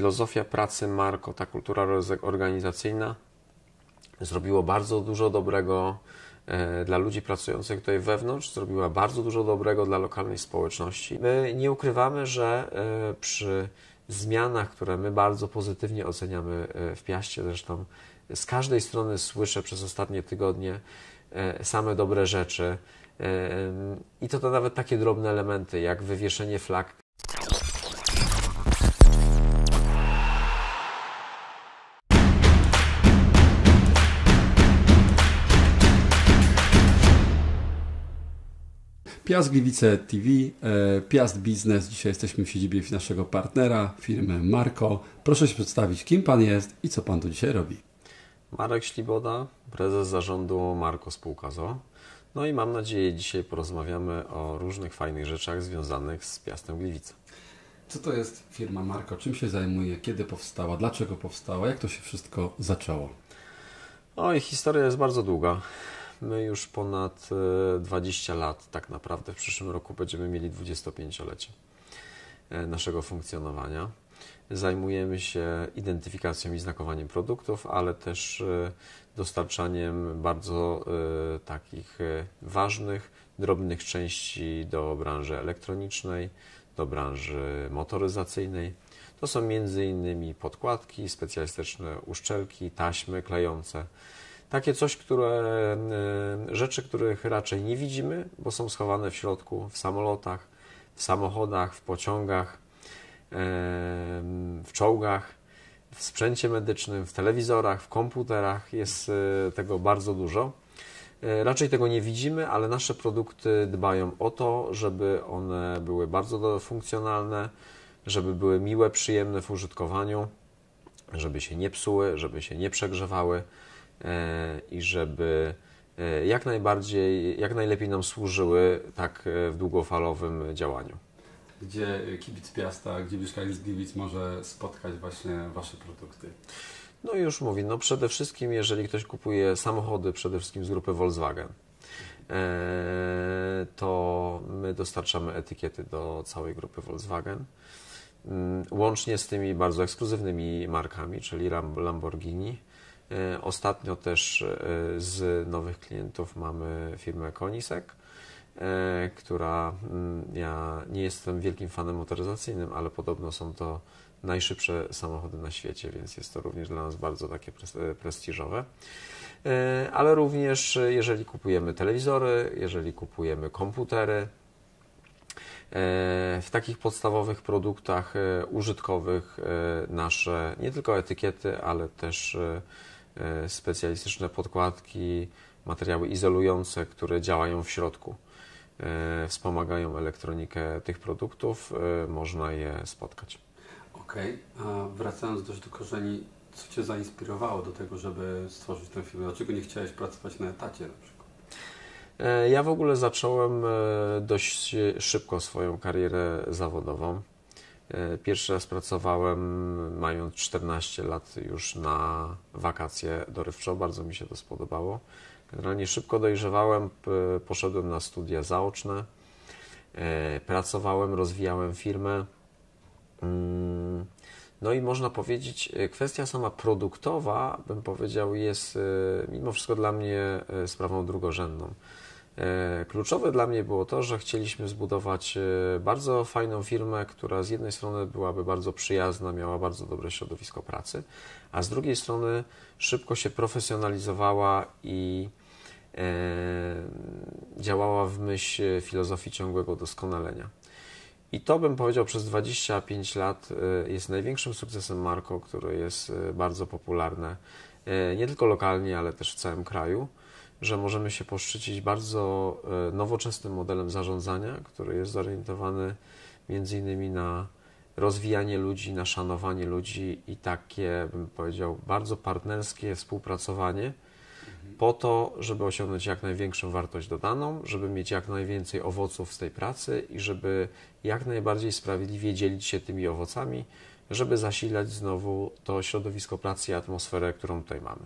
Filozofia pracy Marko, ta kultura organizacyjna zrobiło bardzo dużo dobrego e, dla ludzi pracujących tutaj wewnątrz, zrobiła bardzo dużo dobrego dla lokalnej społeczności. My nie ukrywamy, że e, przy zmianach, które my bardzo pozytywnie oceniamy e, w Piaście, zresztą z każdej strony słyszę przez ostatnie tygodnie same dobre rzeczy. I to, to nawet takie drobne elementy, jak wywieszenie flag Piast Gliwice TV, e, Piast Biznes. Dzisiaj jesteśmy w siedzibie naszego partnera, firmy Marco. Proszę się przedstawić, kim Pan jest i co Pan tu dzisiaj robi. Marek Śliboda, prezes zarządu Marco Spółka ZO. No i mam nadzieję, dzisiaj porozmawiamy o różnych fajnych rzeczach związanych z Piastem Gliwice. Co to jest firma Marco? Czym się zajmuje? Kiedy powstała? Dlaczego powstała? Jak to się wszystko zaczęło? Oj, historia jest bardzo długa my już ponad 20 e, lat tak naprawdę w przyszłym roku będziemy mieli 25-lecie e, naszego funkcjonowania. Zajmujemy się identyfikacją i znakowaniem produktów, ale też e, dostarczaniem bardzo takich ważnych, drobnych części do branży elektronicznej, do branży motoryzacyjnej. To są m.in. podkładki, specjalistyczne uszczelki, taśmy klejące, takie coś, które, y, rzeczy, których raczej nie widzimy, bo są schowane w środku, w samolotach, w samochodach, w pociągach, w czołgach, w sprzęcie medycznym, w telewizorach, w komputerach. Jest y, tego bardzo dużo. Y, raczej tego nie widzimy, ale nasze produkty dbają o to, żeby one były bardzo funkcjonalne, żeby były miłe, przyjemne w użytkowaniu, żeby się nie psuły, żeby się nie przegrzewały E, i żeby e, jak najbardziej, jak najlepiej nam służyły tak e, w długofalowym działaniu. Gdzie kibic Piasta, gdzie mieszkaniec Gliwic może spotkać właśnie Wasze produkty? No już mówię, no przede wszystkim jeżeli ktoś kupuje samochody przede wszystkim z grupy Volkswagen, to my dostarczamy etykiety do całej grupy Volkswagen. Mm, łącznie z tymi bardzo ekskluzywnymi markami, czyli Lamborghini, E, ostatnio też e, z nowych klientów mamy firmę Konisek, e, która mm, ja nie jestem wielkim fanem motoryzacyjnym, ale podobno są to najszybsze samochody na świecie, więc jest to również dla nas bardzo takie prestiżowe. Ale również jeżeli kupujemy telewizory, jeżeli kupujemy komputery, w takich podstawowych produktach użytkowych nasze nie tylko etykiety, ale też E, specjalistyczne podkładki, materiały izolujące, które działają w środku. E, wspomagają elektronikę tych produktów, e, można je spotkać. Okej, okay. a wracając też do korzeni, co Cię zainspirowało do tego, żeby stworzyć tę firmę? Dlaczego nie chciałeś pracować na etacie na przykład? Ja w ogóle zacząłem dość szybko swoją karierę zawodową. E, pierwszy raz pracowałem, mając 14 lat, już na wakacje dorywczo. Bardzo mi się to spodobało. Generalnie szybko dojrzewałem, poszedłem na studia zaoczne, e, pracowałem, rozwijałem firmę. Mm, no i można powiedzieć, e, kwestia sama produktowa, bym powiedział, jest mimo wszystko dla mnie sprawą drugorzędną. E, kluczowe dla mnie było to, że chcieliśmy zbudować e, bardzo fajną firmę, która z jednej strony byłaby bardzo przyjazna, miała bardzo dobre środowisko pracy, a z drugiej strony szybko się profesjonalizowała i e, działała w myśl filozofii ciągłego doskonalenia. I to bym powiedział przez 25 lat jest największym sukcesem Marko, które jest bardzo popularne nie tylko lokalnie, ale też w całym kraju że możemy się poszczycić bardzo e, nowoczesnym modelem zarządzania, który jest zorientowany między innymi na rozwijanie ludzi, na szanowanie ludzi i takie, bym powiedział, bardzo partnerskie współpracowanie po to, żeby osiągnąć jak największą wartość dodaną, żeby mieć jak najwięcej owoców z tej pracy i żeby jak najbardziej sprawiedliwie dzielić się tymi owocami, żeby zasilać znowu to środowisko pracy i atmosferę, którą tutaj mamy.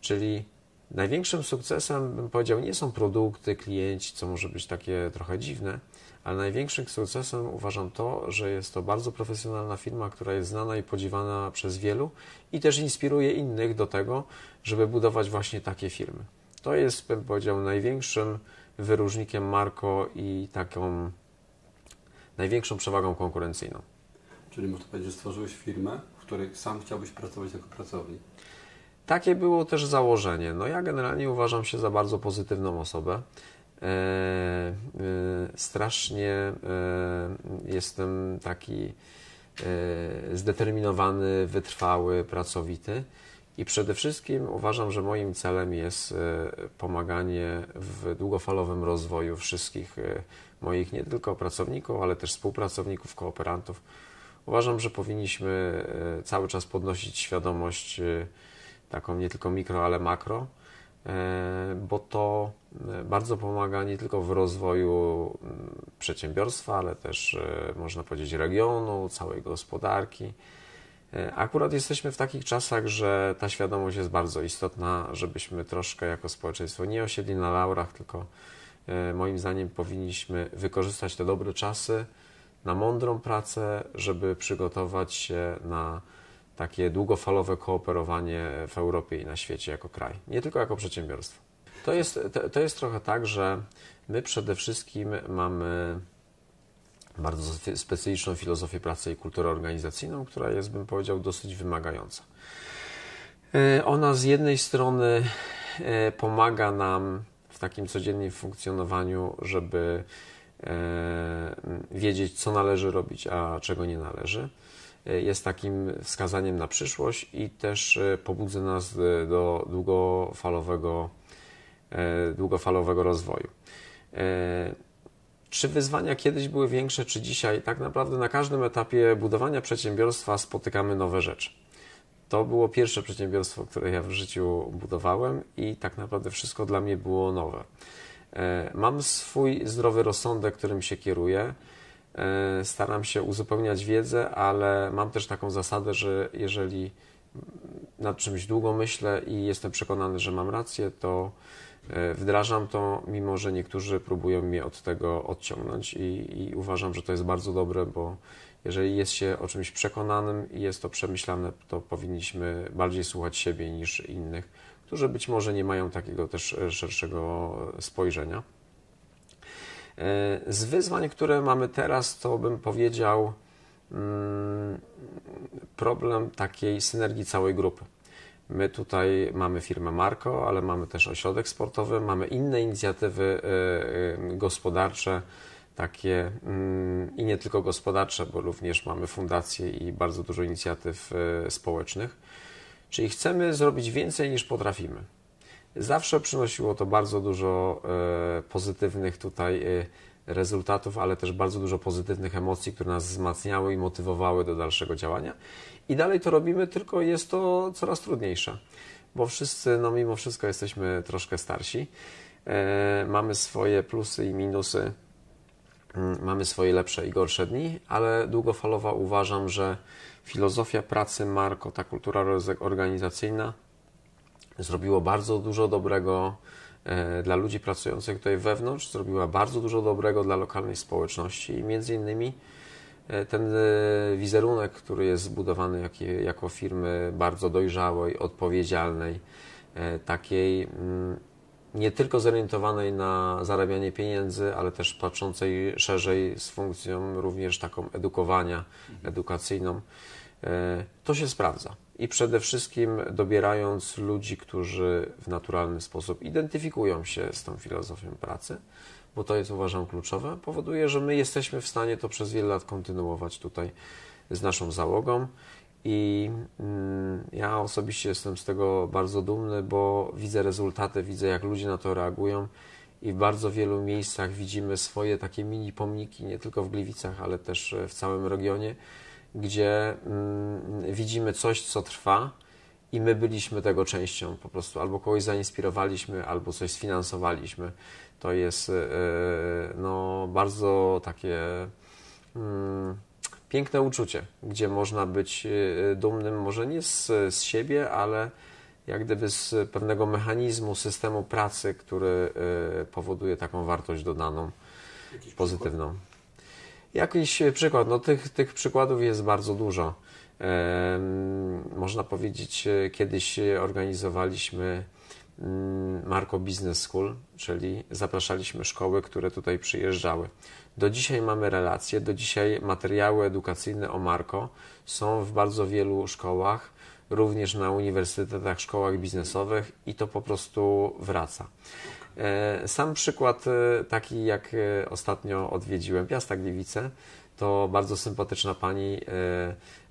Czyli Największym sukcesem, bym powiedział, nie są produkty, klienci, co może być takie trochę dziwne, ale największym sukcesem uważam to, że jest to bardzo profesjonalna firma, która jest znana i podziwana przez wielu i też inspiruje innych do tego, żeby budować właśnie takie firmy. To jest, bym powiedział, największym wyróżnikiem Marko i taką największą przewagą konkurencyjną. Czyli można powiedzieć, że stworzyłeś firmę, w której sam chciałbyś pracować jako pracownik. Takie było też założenie. No ja generalnie uważam się za bardzo pozytywną osobę. E, e, strasznie e, jestem taki e, zdeterminowany, wytrwały, pracowity i przede wszystkim uważam, że moim celem jest e, pomaganie w długofalowym rozwoju wszystkich e, moich nie tylko pracowników, ale też współpracowników, kooperantów. Uważam, że powinniśmy cały czas podnosić świadomość taką nie tylko mikro, ale makro, e, bo to e, bardzo pomaga nie tylko w rozwoju mm, przedsiębiorstwa, ale też e, można powiedzieć regionu, całej gospodarki. Akurat jesteśmy w takich czasach, że ta świadomość jest bardzo istotna, żebyśmy troszkę jako społeczeństwo nie osiedli na laurach, tylko moim zdaniem powinniśmy wykorzystać te dobre czasy na mądrą pracę, żeby przygotować się na takie długofalowe kooperowanie w Europie i na świecie jako kraj, nie tylko jako przedsiębiorstwo. To jest, to, to jest trochę tak, że my przede wszystkim mamy bardzo specyficzną filozofię pracy i kulturę organizacyjną, która jest, bym powiedział, dosyć wymagająca. E, ona z jednej strony e, pomaga nam w takim codziennym funkcjonowaniu, żeby e, wiedzieć, co należy robić, a czego nie należy jest takim wskazaniem na przyszłość i też e, pobudza nas e, do długofalowego, e, długofalowego rozwoju. Czy wyzwania kiedyś były większe, czy dzisiaj? Tak naprawdę na każdym etapie budowania przedsiębiorstwa spotykamy nowe rzeczy. To było pierwsze przedsiębiorstwo, które ja w życiu budowałem, i tak naprawdę wszystko dla mnie było nowe. Mam swój zdrowy rozsądek, którym się kieruję. E, staram się uzupełniać wiedzę, ale mam też taką zasadę, że jeżeli nad czymś długo myślę i jestem przekonany, że mam rację, to e, wdrażam to, mimo że niektórzy próbują mnie od tego odciągnąć i, i uważam, że to jest bardzo dobre, bo jeżeli jest się o czymś przekonanym i jest to przemyślane, to powinniśmy bardziej słuchać siebie niż innych, którzy być może nie mają takiego też szerszego spojrzenia. E, z wyzwań, które mamy teraz, to bym powiedział mm, problem takiej synergii całej grupy. My tutaj mamy firmę Marko, ale mamy też ośrodek sportowy, mamy inne inicjatywy e, e, gospodarcze, takie mm, i nie tylko gospodarcze, bo również mamy fundacje i bardzo dużo inicjatyw społecznych. Czyli chcemy zrobić więcej niż potrafimy. Zawsze przynosiło to bardzo dużo e, pozytywnych tutaj e, rezultatów, ale też bardzo dużo pozytywnych emocji, które nas wzmacniały i motywowały do dalszego działania. I dalej to robimy, tylko jest to coraz trudniejsze, bo wszyscy, no mimo wszystko, jesteśmy troszkę starsi. E, mamy swoje plusy i minusy, mm, mamy swoje lepsze i gorsze dni, ale długofalowo uważam, że filozofia pracy Marko, ta kultura organizacyjna zrobiło bardzo dużo dobrego e, dla ludzi pracujących tutaj wewnątrz, zrobiła bardzo dużo dobrego dla lokalnej społeczności i między innymi e, ten e, wizerunek, który jest zbudowany jako firmy bardzo dojrzałej, odpowiedzialnej, takiej mm, nie tylko zorientowanej na zarabianie pieniędzy, ale też patrzącej szerzej z funkcją również taką edukowania, mhm. edukacyjną, to się sprawdza i przede wszystkim dobierając ludzi, którzy w naturalny sposób identyfikują się z tą filozofią pracy, bo to jest uważam kluczowe, powoduje, że my jesteśmy w stanie to przez wiele lat kontynuować tutaj z naszą załogą. I mm, ja osobiście jestem z tego bardzo dumny, bo widzę rezultaty, widzę jak ludzie na to reagują i w bardzo wielu miejscach widzimy swoje takie mini pomniki, nie tylko w Gliwicach, ale też w całym regionie gdzie mm, widzimy coś, co trwa i my byliśmy tego częścią po prostu. Albo kogoś zainspirowaliśmy, albo coś sfinansowaliśmy. To jest yy, no, bardzo takie yy, piękne uczucie, gdzie można być e, dumnym może nie z, z siebie, ale jak gdyby z pewnego mechanizmu, systemu pracy, który e, powoduje taką wartość dodaną, Jakiś pozytywną. Przykład? Jakiś e, przykład, no tych, tych przykładów jest bardzo dużo. Można powiedzieć, e, kiedyś e, organizowaliśmy mm, Marco Business School, czyli zapraszaliśmy szkoły, które tutaj przyjeżdżały. Do dzisiaj mamy relacje, do dzisiaj materiały edukacyjne o Marco są w bardzo wielu szkołach, również na uniwersytetach, szkołach biznesowych i to po prostu wraca. E, sam przykład e, taki, jak e, ostatnio odwiedziłem Piasta Gliwice, to bardzo sympatyczna pani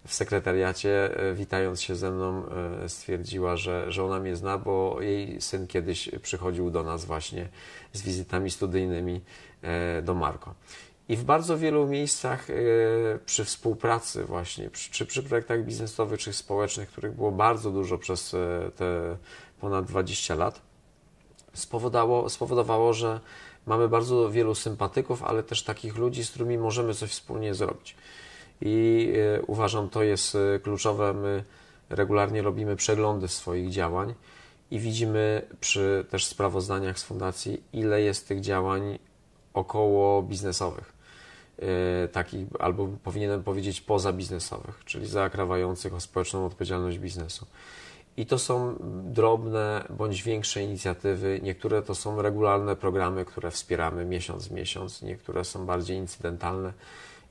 w sekretariacie, witając się ze mną, stwierdziła, że, że ona mnie zna, bo jej syn kiedyś przychodził do nas właśnie z wizytami studyjnymi do Marko. I w bardzo wielu miejscach przy współpracy właśnie, czy przy projektach biznesowych, czy społecznych, których było bardzo dużo przez te ponad 20 lat, spowodowało, spowodowało, że mamy bardzo wielu sympatyków, ale też takich ludzi, z którymi możemy coś wspólnie zrobić. I e, uważam, to jest e, kluczowe. My regularnie robimy przeglądy swoich działań i widzimy przy też sprawozdaniach z fundacji, ile jest tych działań około biznesowych, e, takich, albo powinienem powiedzieć poza biznesowych, czyli zakrawających o społeczną odpowiedzialność biznesu. I to są drobne bądź większe inicjatywy. Niektóre to są regularne programy, które wspieramy miesiąc w miesiąc, niektóre są bardziej incydentalne.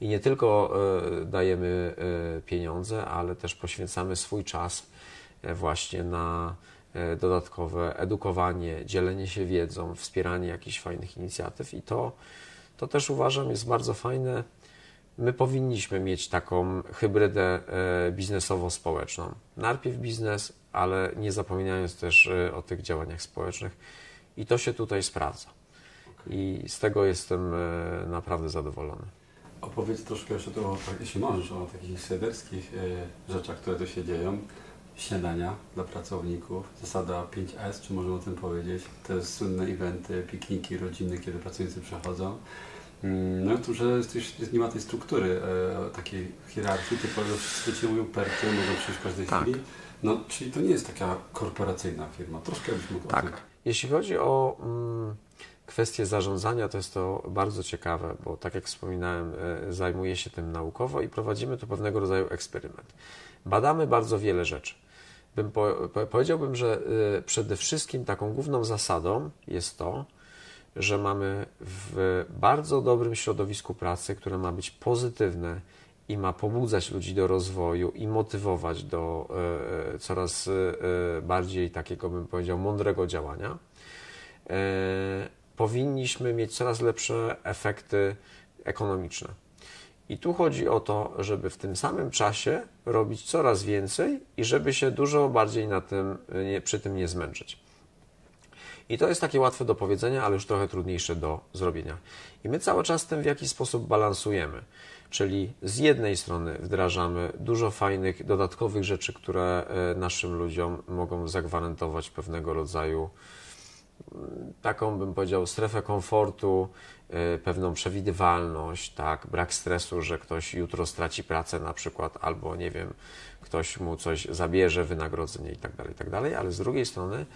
I nie tylko e, dajemy e, pieniądze, ale też poświęcamy swój czas e, właśnie na dodatkowe edukowanie, dzielenie się wiedzą, wspieranie jakichś fajnych inicjatyw. I to, to też uważam jest bardzo fajne my powinniśmy mieć taką hybrydę e, biznesowo-społeczną. Najpierw biznes, ale nie zapominając też e, o tych działaniach społecznych. I to się tutaj sprawdza. I z tego jestem e, naprawdę zadowolony. Opowiedz troszkę jeszcze tu, o, tak, jeśli możesz, o takich serderskich rzeczach, które tu się dzieją. Śniadania dla pracowników, zasada 5S, czy możemy o tym powiedzieć? Te słynne eventy, pikniki rodzinne, kiedy pracownicy przechodzą. Mm, no i tym, że nie ma tej struktury e, takiej hierarchii, tylko wszyscy ci mówią perty, mogą przyjść w każdej tak. chwili. No, czyli to nie jest taka korporacyjna firma. Troszkę byś mógł Tak. Tym... Jeśli chodzi o mm, kwestię zarządzania, to jest to bardzo ciekawe, bo tak jak wspominałem, e, zajmuję się tym naukowo i prowadzimy tu pewnego rodzaju eksperyment. Badamy bardzo wiele rzeczy. Bym po, po, powiedziałbym, że y, przede wszystkim taką główną zasadą jest to, że mamy w bardzo dobrym środowisku pracy, które ma być pozytywne i ma pobudzać ludzi do rozwoju i motywować do e, e, coraz e, bardziej takiego, bym powiedział, mądrego działania, powinniśmy mieć coraz lepsze efekty ekonomiczne. I tu chodzi o to, żeby w tym samym czasie robić coraz więcej i żeby się dużo bardziej na tym, przy tym nie zmęczyć. I to jest takie łatwe do powiedzenia, ale już trochę trudniejsze do zrobienia. I my cały czas tym w jakiś sposób balansujemy. Czyli z jednej strony wdrażamy dużo fajnych, dodatkowych rzeczy, które e, naszym ludziom mogą zagwarantować pewnego rodzaju mm, taką bym powiedział strefę komfortu, e, pewną przewidywalność, tak, brak stresu, że ktoś jutro straci pracę na przykład, albo nie wiem, ktoś mu coś zabierze, wynagrodzenie i tak dalej, i tak dalej, ale z drugiej strony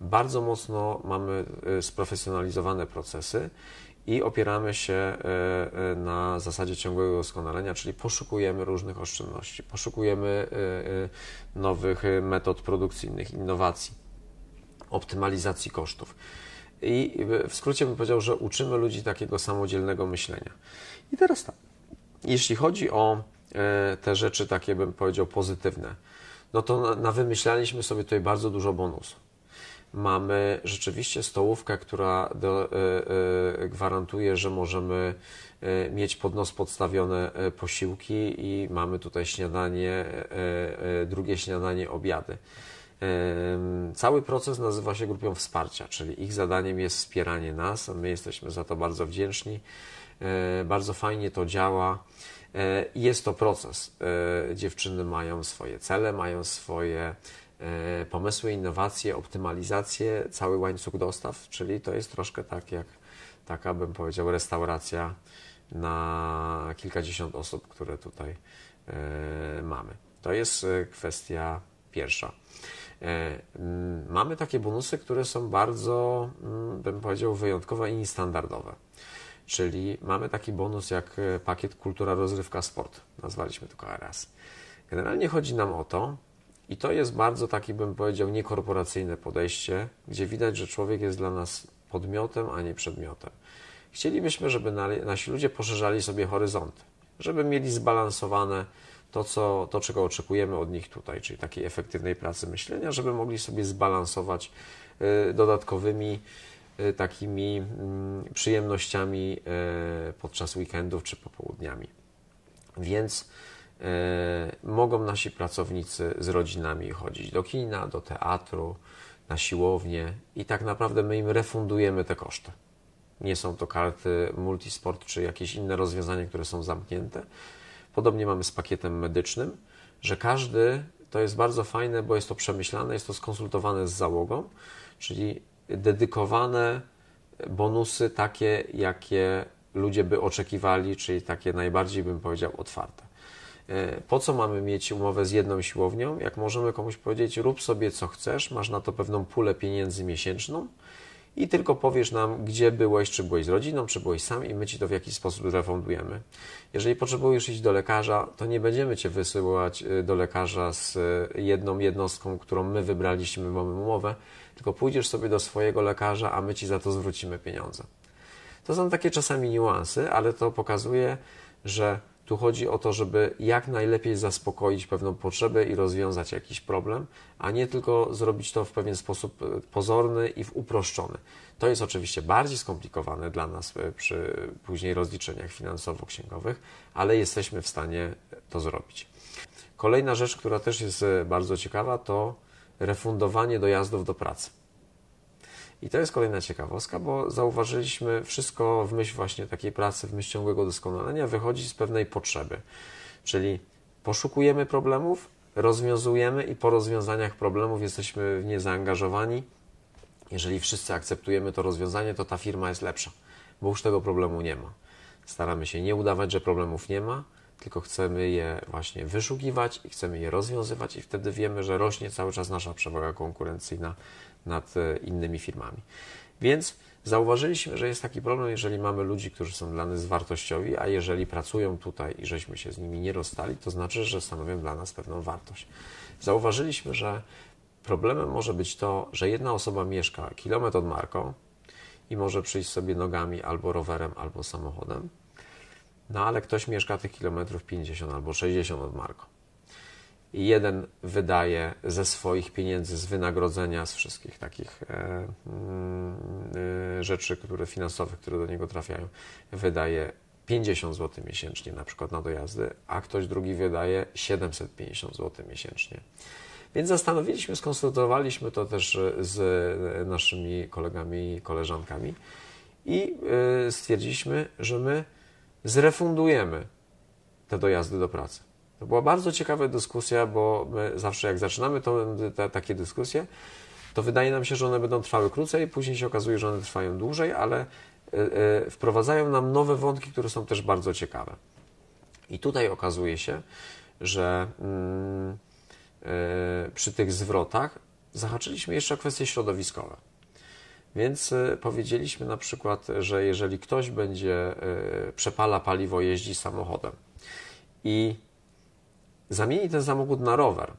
bardzo mocno mamy y, sprofesjonalizowane procesy i opieramy się y, y, na zasadzie ciągłego doskonalenia, czyli poszukujemy różnych oszczędności, poszukujemy nowych metod produkcyjnych, innowacji, optymalizacji kosztów. I w skrócie bym powiedział, że uczymy ludzi takiego samodzielnego myślenia. I teraz tak, jeśli chodzi o te rzeczy takie, bym powiedział, pozytywne, no to nawymyślaliśmy sobie tutaj bardzo dużo bonusów mamy rzeczywiście stołówkę, która do, y, y, gwarantuje, że możemy y, mieć pod nos podstawione posiłki i mamy tutaj śniadanie, drugie śniadanie, obiady. Cały proces nazywa się grupą wsparcia, czyli ich zadaniem jest wspieranie nas, my jesteśmy za to bardzo wdzięczni. Bardzo fajnie to działa. Jest to proces. Dziewczyny mają swoje cele, mają swoje E, pomysły, innowacje, optymalizację, cały łańcuch dostaw, czyli to jest troszkę tak jak taka, bym powiedział, restauracja na kilkadziesiąt osób, które tutaj e, mamy. To jest e, kwestia pierwsza. Mamy takie bonusy, które są bardzo, bym powiedział, wyjątkowe i niestandardowe. Czyli mamy taki bonus jak pakiet kultura, rozrywka, sport. Nazwaliśmy to KRS. Generalnie chodzi nam o to, i to jest bardzo taki, bym powiedział, niekorporacyjne podejście, gdzie widać, że człowiek jest dla nas podmiotem, a nie przedmiotem. Chcielibyśmy, żeby nasi ludzie poszerzali sobie horyzonty, żeby mieli zbalansowane to, co, to, czego oczekujemy od nich tutaj, czyli takiej efektywnej pracy myślenia, żeby mogli sobie zbalansować y, dodatkowymi y, takimi mm, przyjemnościami y, podczas weekendów czy popołudniami. Więc E, mogą nasi pracownicy z rodzinami chodzić do kina, do teatru, na siłownię i tak naprawdę my im refundujemy te koszty. Nie są to karty multisport czy jakieś inne rozwiązania, które są zamknięte. Podobnie mamy z pakietem medycznym, że każdy to jest bardzo fajne, bo jest to przemyślane, jest to skonsultowane z załogą, czyli dedykowane bonusy takie, jakie ludzie by oczekiwali, czyli takie najbardziej bym powiedział otwarte. E, po co mamy mieć umowę z jedną siłownią, jak możemy komuś powiedzieć, rób sobie co chcesz, masz na to pewną pulę pieniędzy miesięczną i tylko powiesz nam, gdzie byłeś, czy byłeś z rodziną, czy byłeś sam i my ci to w jakiś sposób refundujemy. Jeżeli potrzebujesz iść do lekarza, to nie będziemy cię wysyłać e, do lekarza z e, jedną jednostką, którą my wybraliśmy, mamy umowę, tylko pójdziesz sobie do swojego lekarza, a my ci za to zwrócimy pieniądze. To są takie czasami niuanse, ale to pokazuje, że tu chodzi o to, żeby jak najlepiej zaspokoić pewną potrzebę i rozwiązać jakiś problem, a nie tylko zrobić to w pewien sposób e, pozorny i w uproszczony. To jest oczywiście bardziej skomplikowane dla nas e, przy później rozliczeniach finansowo-księgowych, ale jesteśmy w stanie to zrobić. Kolejna rzecz, która też jest e, bardzo ciekawa, to refundowanie dojazdów do pracy. I to jest kolejna ciekawostka, bo zauważyliśmy wszystko w myśl właśnie takiej pracy, w myśl ciągłego doskonalenia, wychodzi z pewnej potrzeby. Czyli poszukujemy problemów, rozwiązujemy i po rozwiązaniach problemów jesteśmy w nie zaangażowani. Jeżeli wszyscy akceptujemy to rozwiązanie, to ta firma jest lepsza, bo już tego problemu nie ma. Staramy się nie udawać, że problemów nie ma, tylko chcemy je właśnie wyszukiwać i chcemy je rozwiązywać, i wtedy wiemy, że rośnie cały czas nasza przewaga konkurencyjna nad e, innymi firmami. Więc zauważyliśmy, że jest taki problem, jeżeli mamy ludzi, którzy są dla nas wartościowi, a jeżeli pracują tutaj i żeśmy się z nimi nie rozstali, to znaczy, że stanowią dla nas pewną wartość. Zauważyliśmy, że problemem może być to, że jedna osoba mieszka kilometr od Marko i może przyjść sobie nogami albo rowerem, albo samochodem, no ale ktoś mieszka tych kilometrów 50 albo 60 od Marko i jeden wydaje ze swoich pieniędzy, z wynagrodzenia, z wszystkich takich e, mm, e, rzeczy, które finansowych, które do niego trafiają, wydaje 50 zł miesięcznie na przykład na dojazdy, a ktoś drugi wydaje 750 zł miesięcznie. Więc zastanowiliśmy, skonsultowaliśmy to też z e, naszymi kolegami i koleżankami i e, stwierdziliśmy, że my zrefundujemy te dojazdy do pracy. To była bardzo ciekawa dyskusja, bo my zawsze jak zaczynamy to, te, takie dyskusje, to wydaje nam się, że one będą trwały krócej, później się okazuje, że one trwają dłużej, ale e, e, wprowadzają nam nowe wątki, które są też bardzo ciekawe. I tutaj okazuje się, że mm, e, przy tych zwrotach zahaczyliśmy jeszcze o kwestie środowiskowe. Więc powiedzieliśmy na przykład, że jeżeli ktoś będzie przepala paliwo, jeździ samochodem i zamieni ten samochód na rower.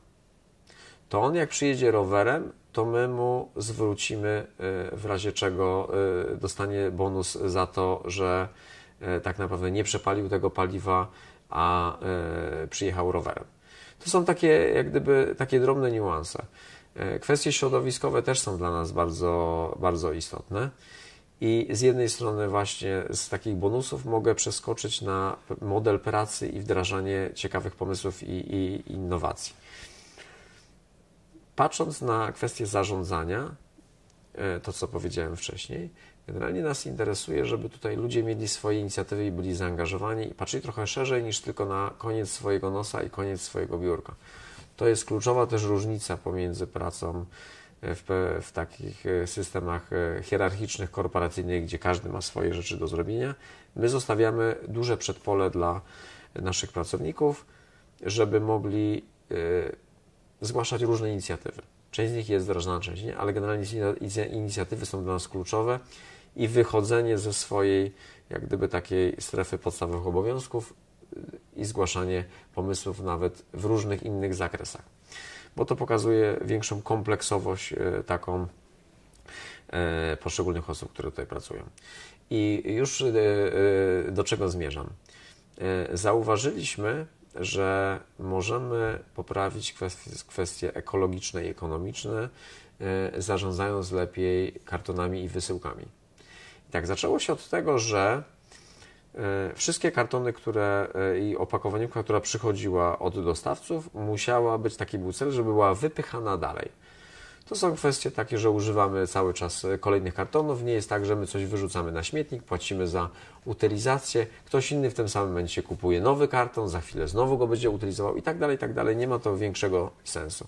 To on jak przyjedzie rowerem, to my mu zwrócimy y, w razie czego y, dostanie bonus za to, że y, tak naprawdę nie przepalił tego paliwa, a przyjechał rowerem. To są takie, jak gdyby, takie drobne niuanse. Kwestie środowiskowe też są dla nas bardzo, bardzo istotne. I z jednej strony właśnie z takich bonusów mogę przeskoczyć na model pracy i wdrażanie ciekawych pomysłów i, i innowacji. Patrząc na kwestię zarządzania, e, to co powiedziałem wcześniej, generalnie nas interesuje, żeby tutaj ludzie mieli swoje inicjatywy i byli zaangażowani i patrzyli trochę szerzej niż tylko na koniec swojego nosa i koniec swojego biurka. To jest kluczowa też różnica pomiędzy pracą w, w takich e, systemach e, hierarchicznych, korporacyjnych, gdzie każdy ma swoje rzeczy do zrobienia. My zostawiamy duże przedpole dla naszych pracowników, żeby mogli e, zgłaszać różne inicjatywy. Część z nich jest wdrażana, część nie, ale generalnie inicjatywy są dla nas kluczowe i wychodzenie ze swojej, jak gdyby, takiej strefy podstawowych obowiązków i zgłaszanie pomysłów nawet w różnych innych zakresach bo to pokazuje większą kompleksowość e, taką e, poszczególnych osób, które tutaj pracują. I już e, do czego zmierzam? Zauważyliśmy, że możemy poprawić kwestie, ekologiczne i ekonomiczne, zarządzając lepiej kartonami i wysyłkami. I tak, zaczęło się od tego, że E, wszystkie kartony, które e, i opakowanie, która przychodziła od dostawców, musiała być taki był cel, żeby była wypychana dalej. To są kwestie takie, że używamy cały czas kolejnych kartonów. Nie jest tak, że my coś wyrzucamy na śmietnik, płacimy za utylizację. Ktoś inny w tym samym momencie kupuje nowy karton, za chwilę znowu go będzie utylizował i tak dalej, i tak dalej. Nie ma to większego sensu.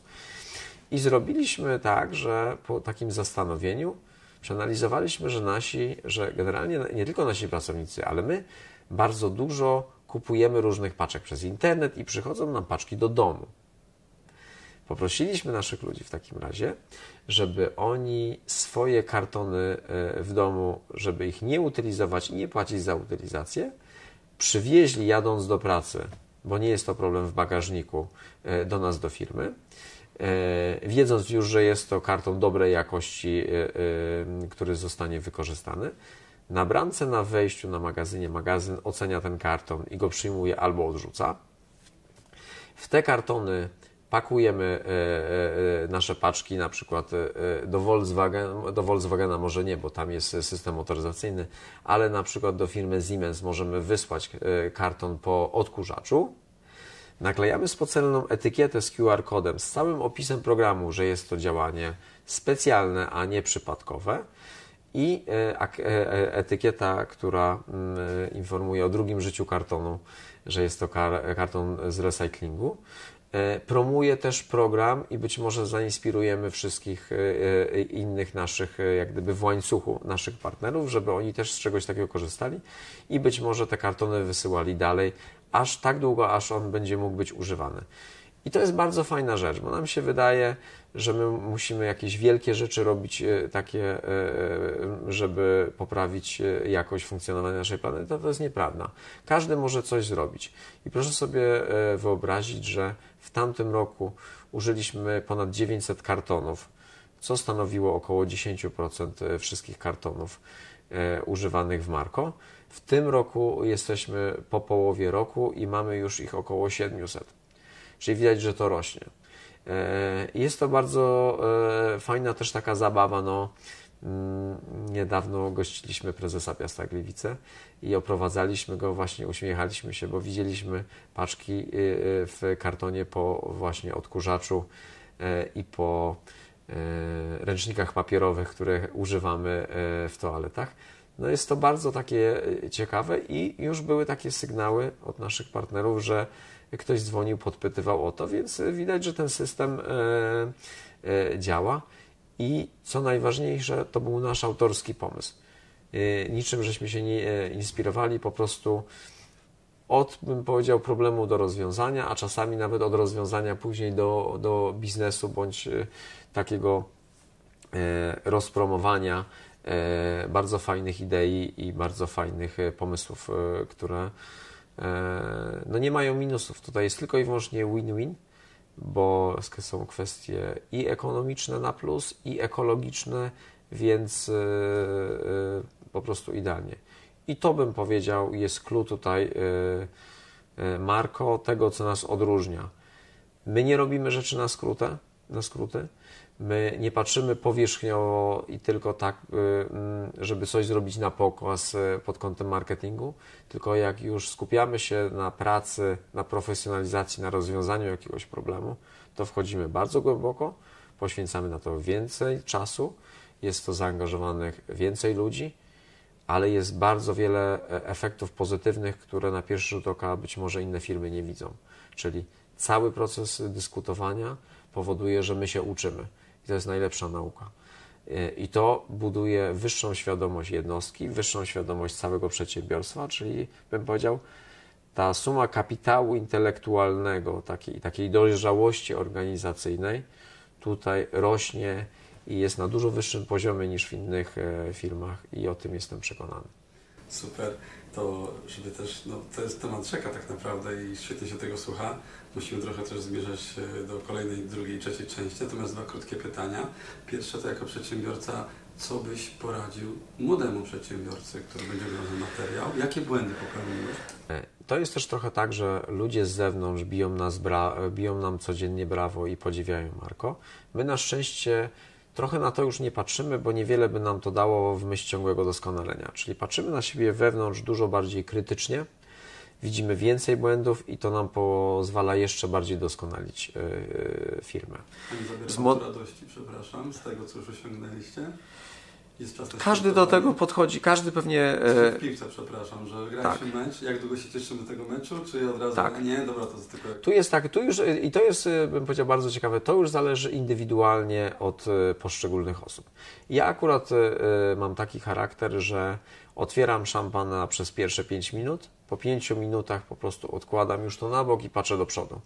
I zrobiliśmy tak, że po takim zastanowieniu przeanalizowaliśmy, że nasi, że generalnie nie tylko nasi pracownicy, ale my bardzo dużo kupujemy różnych paczek przez internet i przychodzą nam paczki do domu. Poprosiliśmy naszych ludzi w takim razie, żeby oni swoje kartony e, w domu, żeby ich nie utylizować i nie płacić za utylizację, przywieźli jadąc do pracy, bo nie jest to problem w bagażniku e, do nas, do firmy. E, wiedząc już, że jest to karton dobrej jakości, e, e, który zostanie wykorzystany. Na bramce, na wejściu, na magazynie, magazyn ocenia ten karton i go przyjmuje albo odrzuca. W te kartony pakujemy nasze paczki, na przykład do, Volkswagen, do Volkswagena może nie, bo tam jest system motoryzacyjny, ale na przykład do firmy Siemens możemy wysłać karton po odkurzaczu, Naklejamy spocelną etykietę z QR-kodem z całym opisem programu, że jest to działanie specjalne, a nie przypadkowe i e, e, e, etykieta, która mm, informuje o drugim życiu kartonu, że jest to karton z recyklingu. Promuje też program i być może zainspirujemy wszystkich innych naszych, jak gdyby w łańcuchu naszych partnerów, żeby oni też z czegoś takiego korzystali i być może te kartony wysyłali dalej, aż tak długo, aż on będzie mógł być używany. I to jest bardzo fajna rzecz, bo nam się wydaje, że my musimy jakieś wielkie rzeczy robić e, takie, e, e, żeby poprawić jakość funkcjonowania naszej planety. To jest nieprawda. Każdy może coś zrobić. I proszę sobie wyobrazić, że w tamtym roku użyliśmy ponad 900 kartonów, co stanowiło około 10% wszystkich kartonów. E, używanych w Marko. W tym roku jesteśmy po połowie roku i mamy już ich około 700. Czyli widać, że to rośnie. E, jest to bardzo e, fajna też taka zabawa. No, mm, niedawno gościliśmy prezesa Piasta Gliwice i oprowadzaliśmy go, właśnie uśmiechaliśmy się, bo widzieliśmy paczki y, y, w kartonie po właśnie odkurzaczu i po E, ręcznikach papierowych, które używamy e, w toaletach. No jest to bardzo takie e, ciekawe i już były takie sygnały od naszych partnerów, że ktoś dzwonił, podpytywał o to, więc widać, że ten system działa. I co najważniejsze, to był nasz autorski pomysł. Niczym żeśmy się nie inspirowali, po prostu od, bym powiedział, problemu do rozwiązania, a czasami nawet od rozwiązania później do, do biznesu bądź takiego e, rozpromowania e, bardzo fajnych idei i bardzo fajnych e, pomysłów, które no nie mają minusów. Tutaj jest tylko i wyłącznie win-win, bo są kwestie i ekonomiczne na plus, i ekologiczne, więc po prostu idealnie. I to bym powiedział jest klucz tutaj, Marko, tego co nas odróżnia. My nie robimy rzeczy na skróty, na skróty My nie patrzymy powierzchniowo i tylko tak, y, mm, żeby coś zrobić na pokaz y, pod kątem marketingu, tylko jak już skupiamy się na pracy, na profesjonalizacji, na rozwiązaniu jakiegoś problemu, to wchodzimy bardzo głęboko, poświęcamy na to więcej czasu, jest to zaangażowanych więcej ludzi, ale jest bardzo wiele e, efektów pozytywnych, które na pierwszy rzut oka być może inne firmy nie widzą. Czyli cały proces dyskutowania powoduje, że my się uczymy i to jest najlepsza nauka. Y, I to buduje wyższą świadomość jednostki, wyższą świadomość całego przedsiębiorstwa, czyli bym powiedział, ta suma kapitału intelektualnego, takiej, takiej dojrzałości organizacyjnej, tutaj rośnie i jest na dużo wyższym poziomie niż w innych e, firmach, i o tym jestem przekonany. Super to żeby też, no to jest temat rzeka tak naprawdę i świetnie się tego słucha. Musimy trochę też zmierzać do kolejnej, drugiej, trzeciej części. Natomiast dwa krótkie pytania. Pierwsze to jako przedsiębiorca, co byś poradził młodemu przedsiębiorcy, który będzie oglądał materiał? Jakie błędy popełniłeś? E, to jest też trochę tak, że ludzie z zewnątrz biją, nas biją nam codziennie brawo i podziwiają Marko. My na szczęście Trochę na to już nie patrzymy, bo niewiele by nam to dało w myśl ciągłego doskonalenia. Czyli patrzymy na siebie wewnątrz dużo bardziej krytycznie, widzimy więcej błędów i to nam pozwala jeszcze bardziej doskonalić yy, firmę. Nie zabieram Zmo- radości, przepraszam, z tego, co już osiągnęliście. Każdy do tego podchodzi, każdy pewnie... E, w piłce, przepraszam, że graliśmy tak. mecz, jak długo się cieszymy do tego meczu, czy od razu, tak. nie, dobra, to jest tylko... Tu jest tak, tu już, e, i to jest, e, bym powiedział, bardzo ciekawe, to już zależy indywidualnie od poszczególnych osób. Ja akurat mam taki charakter, że otwieram szampana przez pierwsze 5 minut, po 5 minutach po prostu odkładam już to na bok i patrzę do przodu.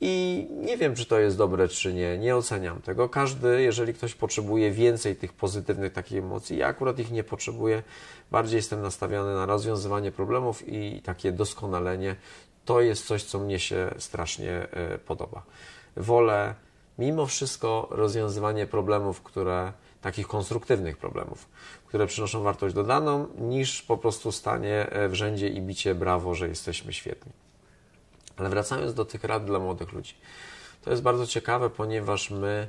I nie wiem, czy to jest dobre, czy nie. Nie oceniam tego. Każdy, jeżeli ktoś potrzebuje więcej tych pozytywnych takich emocji, ja akurat ich nie potrzebuję. Bardziej jestem nastawiony na rozwiązywanie problemów i takie doskonalenie. To jest coś, co mnie się strasznie e, podoba. Wolę mimo wszystko rozwiązywanie problemów, które takich konstruktywnych problemów, które przynoszą wartość dodaną, niż po prostu stanie e, w rzędzie i bicie brawo, że jesteśmy świetni. Ale wracając do tych rad dla młodych ludzi. To jest bardzo ciekawe, ponieważ my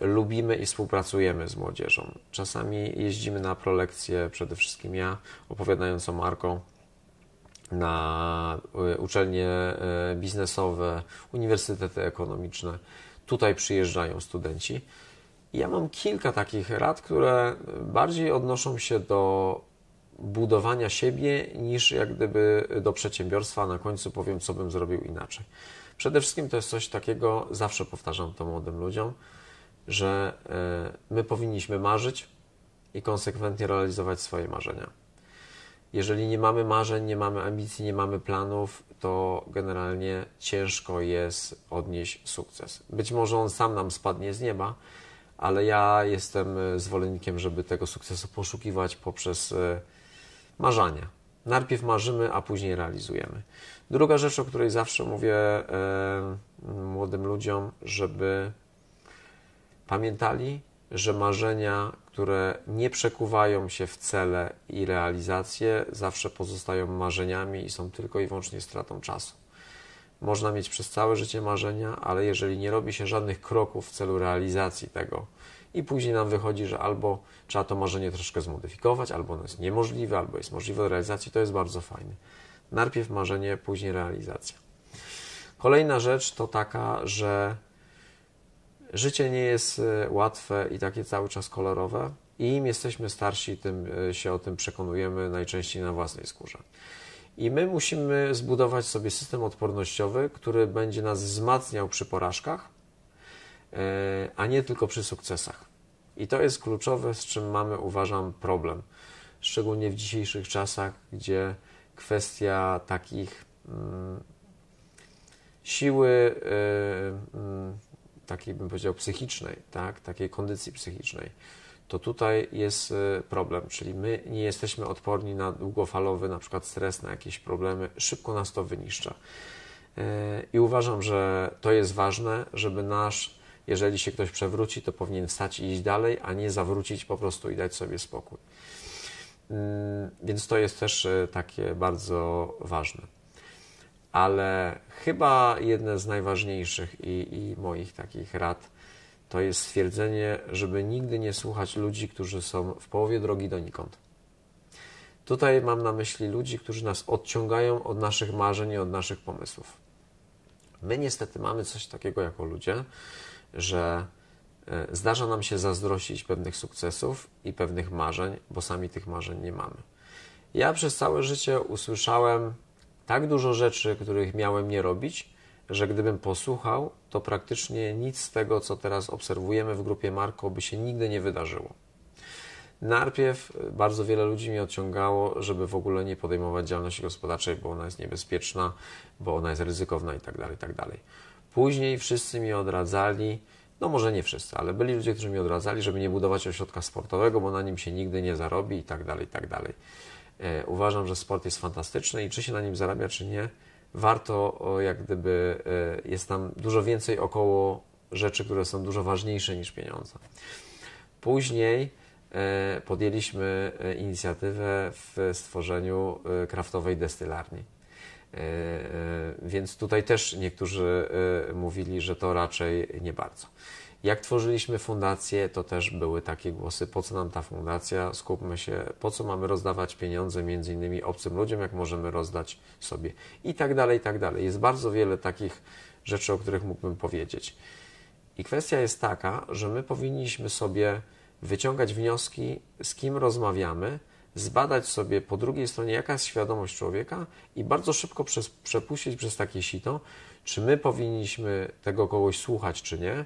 y, lubimy i współpracujemy z młodzieżą. Czasami jeździmy na prolekcje, przede wszystkim ja, opowiadając o Marko, na e, uczelnie e, biznesowe, uniwersytety ekonomiczne. Tutaj przyjeżdżają studenci. Ja mam kilka takich rad, które bardziej odnoszą się do budowania siebie niż jak gdyby do przedsiębiorstwa, na końcu powiem, co bym zrobił inaczej. Przede wszystkim to jest coś takiego, zawsze powtarzam to młodym ludziom, że e, my powinniśmy marzyć i konsekwentnie realizować swoje marzenia. Jeżeli nie mamy marzeń, nie mamy ambicji, nie mamy planów, to generalnie ciężko jest odnieść sukces. Być może on sam nam spadnie z nieba, ale ja jestem zwolennikiem, żeby tego sukcesu poszukiwać poprzez e, marzenia. Najpierw marzymy, a później realizujemy. Druga rzecz, o której zawsze mówię e, młodym ludziom, żeby pamiętali, że marzenia, które nie przekuwają się w cele i realizacje, zawsze pozostają marzeniami i są tylko i wyłącznie stratą czasu. Można mieć przez całe życie marzenia, ale jeżeli nie robi się żadnych kroków w celu realizacji tego, i później nam wychodzi, że albo trzeba to marzenie troszkę zmodyfikować, albo ono jest niemożliwe, albo jest możliwe do realizacji. To jest bardzo fajne. Najpierw marzenie, później realizacja. Kolejna rzecz to taka, że życie nie jest e, łatwe i takie cały czas kolorowe. I im jesteśmy starsi, tym e, się o tym przekonujemy najczęściej na własnej skórze. I my musimy zbudować sobie system odpornościowy, który będzie nas wzmacniał przy porażkach, e, a nie tylko przy sukcesach. I to jest kluczowe, z czym mamy, uważam, problem. Szczególnie w dzisiejszych czasach, gdzie kwestia takich mm, siły, y, mm, takiej bym powiedział psychicznej, tak? takiej kondycji psychicznej, to tutaj jest y, problem, czyli my nie jesteśmy odporni na długofalowy, na przykład stres, na jakieś problemy, szybko nas to wyniszcza. Y, I uważam, że to jest ważne, żeby nasz jeżeli się ktoś przewróci, to powinien wstać i iść dalej, a nie zawrócić po prostu i dać sobie spokój. Mm, więc to jest też e, takie bardzo ważne. Ale chyba jedne z najważniejszych i, i moich takich rad to jest stwierdzenie, żeby nigdy nie słuchać ludzi, którzy są w połowie drogi donikąd. Tutaj mam na myśli ludzi, którzy nas odciągają od naszych marzeń i od naszych pomysłów. My niestety mamy coś takiego jako ludzie, że e, zdarza nam się zazdrościć pewnych sukcesów i pewnych marzeń, bo sami tych marzeń nie mamy. Ja przez całe życie usłyszałem tak dużo rzeczy, których miałem nie robić, że gdybym posłuchał, to praktycznie nic z tego, co teraz obserwujemy w grupie Marko, by się nigdy nie wydarzyło. Najpierw e, bardzo wiele ludzi mi odciągało, żeby w ogóle nie podejmować działalności gospodarczej, bo ona jest niebezpieczna, bo ona jest ryzykowna i tak dalej, i tak dalej. Później wszyscy mi odradzali, no może nie wszyscy, ale byli ludzie, którzy mi odradzali, żeby nie budować ośrodka sportowego, bo na nim się nigdy nie zarobi i tak dalej, i tak dalej. E, uważam, że sport jest fantastyczny i czy się na nim zarabia, czy nie, warto jak gdyby, e, jest tam dużo więcej około rzeczy, które są dużo ważniejsze niż pieniądze. Później e, podjęliśmy inicjatywę w stworzeniu kraftowej destylarni E, e, więc tutaj też niektórzy e, mówili, że to raczej nie bardzo. Jak tworzyliśmy fundację, to też były takie głosy, po co nam ta fundacja, skupmy się, po co mamy rozdawać pieniądze między innymi obcym ludziom, jak możemy rozdać sobie i tak dalej, i tak dalej. Jest bardzo wiele takich rzeczy, o których mógłbym powiedzieć. I kwestia jest taka, że my powinniśmy sobie wyciągać wnioski, z kim rozmawiamy, zbadać sobie po drugiej stronie, jaka jest świadomość człowieka i bardzo szybko przez, przepuścić przez takie sito, czy my powinniśmy tego kogoś słuchać, czy nie,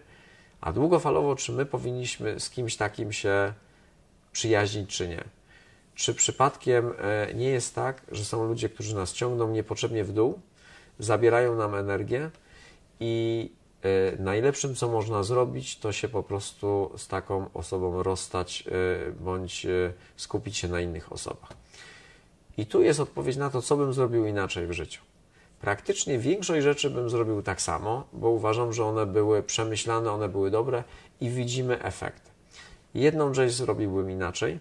a długofalowo, czy my powinniśmy z kimś takim się przyjaźnić, czy nie. Czy przypadkiem e, nie jest tak, że są ludzie, którzy nas ciągną niepotrzebnie w dół, zabierają nam energię i Y, najlepszym, co można zrobić, to się po prostu z taką osobą rozstać y, bądź y, skupić się na innych osobach. I tu jest odpowiedź na to, co bym zrobił inaczej w życiu. Praktycznie większość rzeczy bym zrobił tak samo, bo uważam, że one były przemyślane, one były dobre i widzimy efekt. Jedną rzecz zrobiłbym inaczej.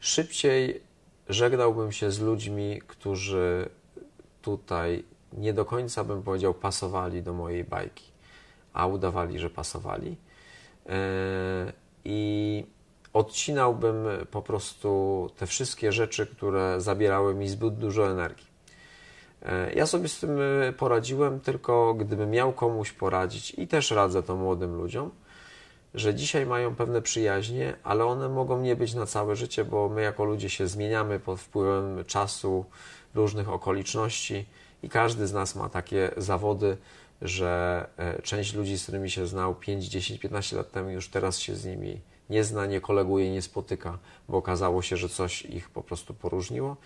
Szybciej żegnałbym się z ludźmi, którzy tutaj nie do końca bym powiedział pasowali do mojej bajki, a udawali, że pasowali. E, I odcinałbym po prostu te wszystkie rzeczy, które zabierały mi zbyt dużo energii. E, ja sobie z tym e, poradziłem, tylko gdybym miał komuś poradzić, i też radzę to młodym ludziom, że dzisiaj mają pewne przyjaźnie, ale one mogą nie być na całe życie, bo my jako ludzie się zmieniamy pod wpływem czasu, różnych okoliczności i każdy z nas ma takie zawody, że e, część ludzi, z którymi się znał 5, 10, 15 lat temu, już teraz się z nimi nie zna, nie koleguje, nie spotyka, bo okazało się, że coś ich po prostu poróżniło.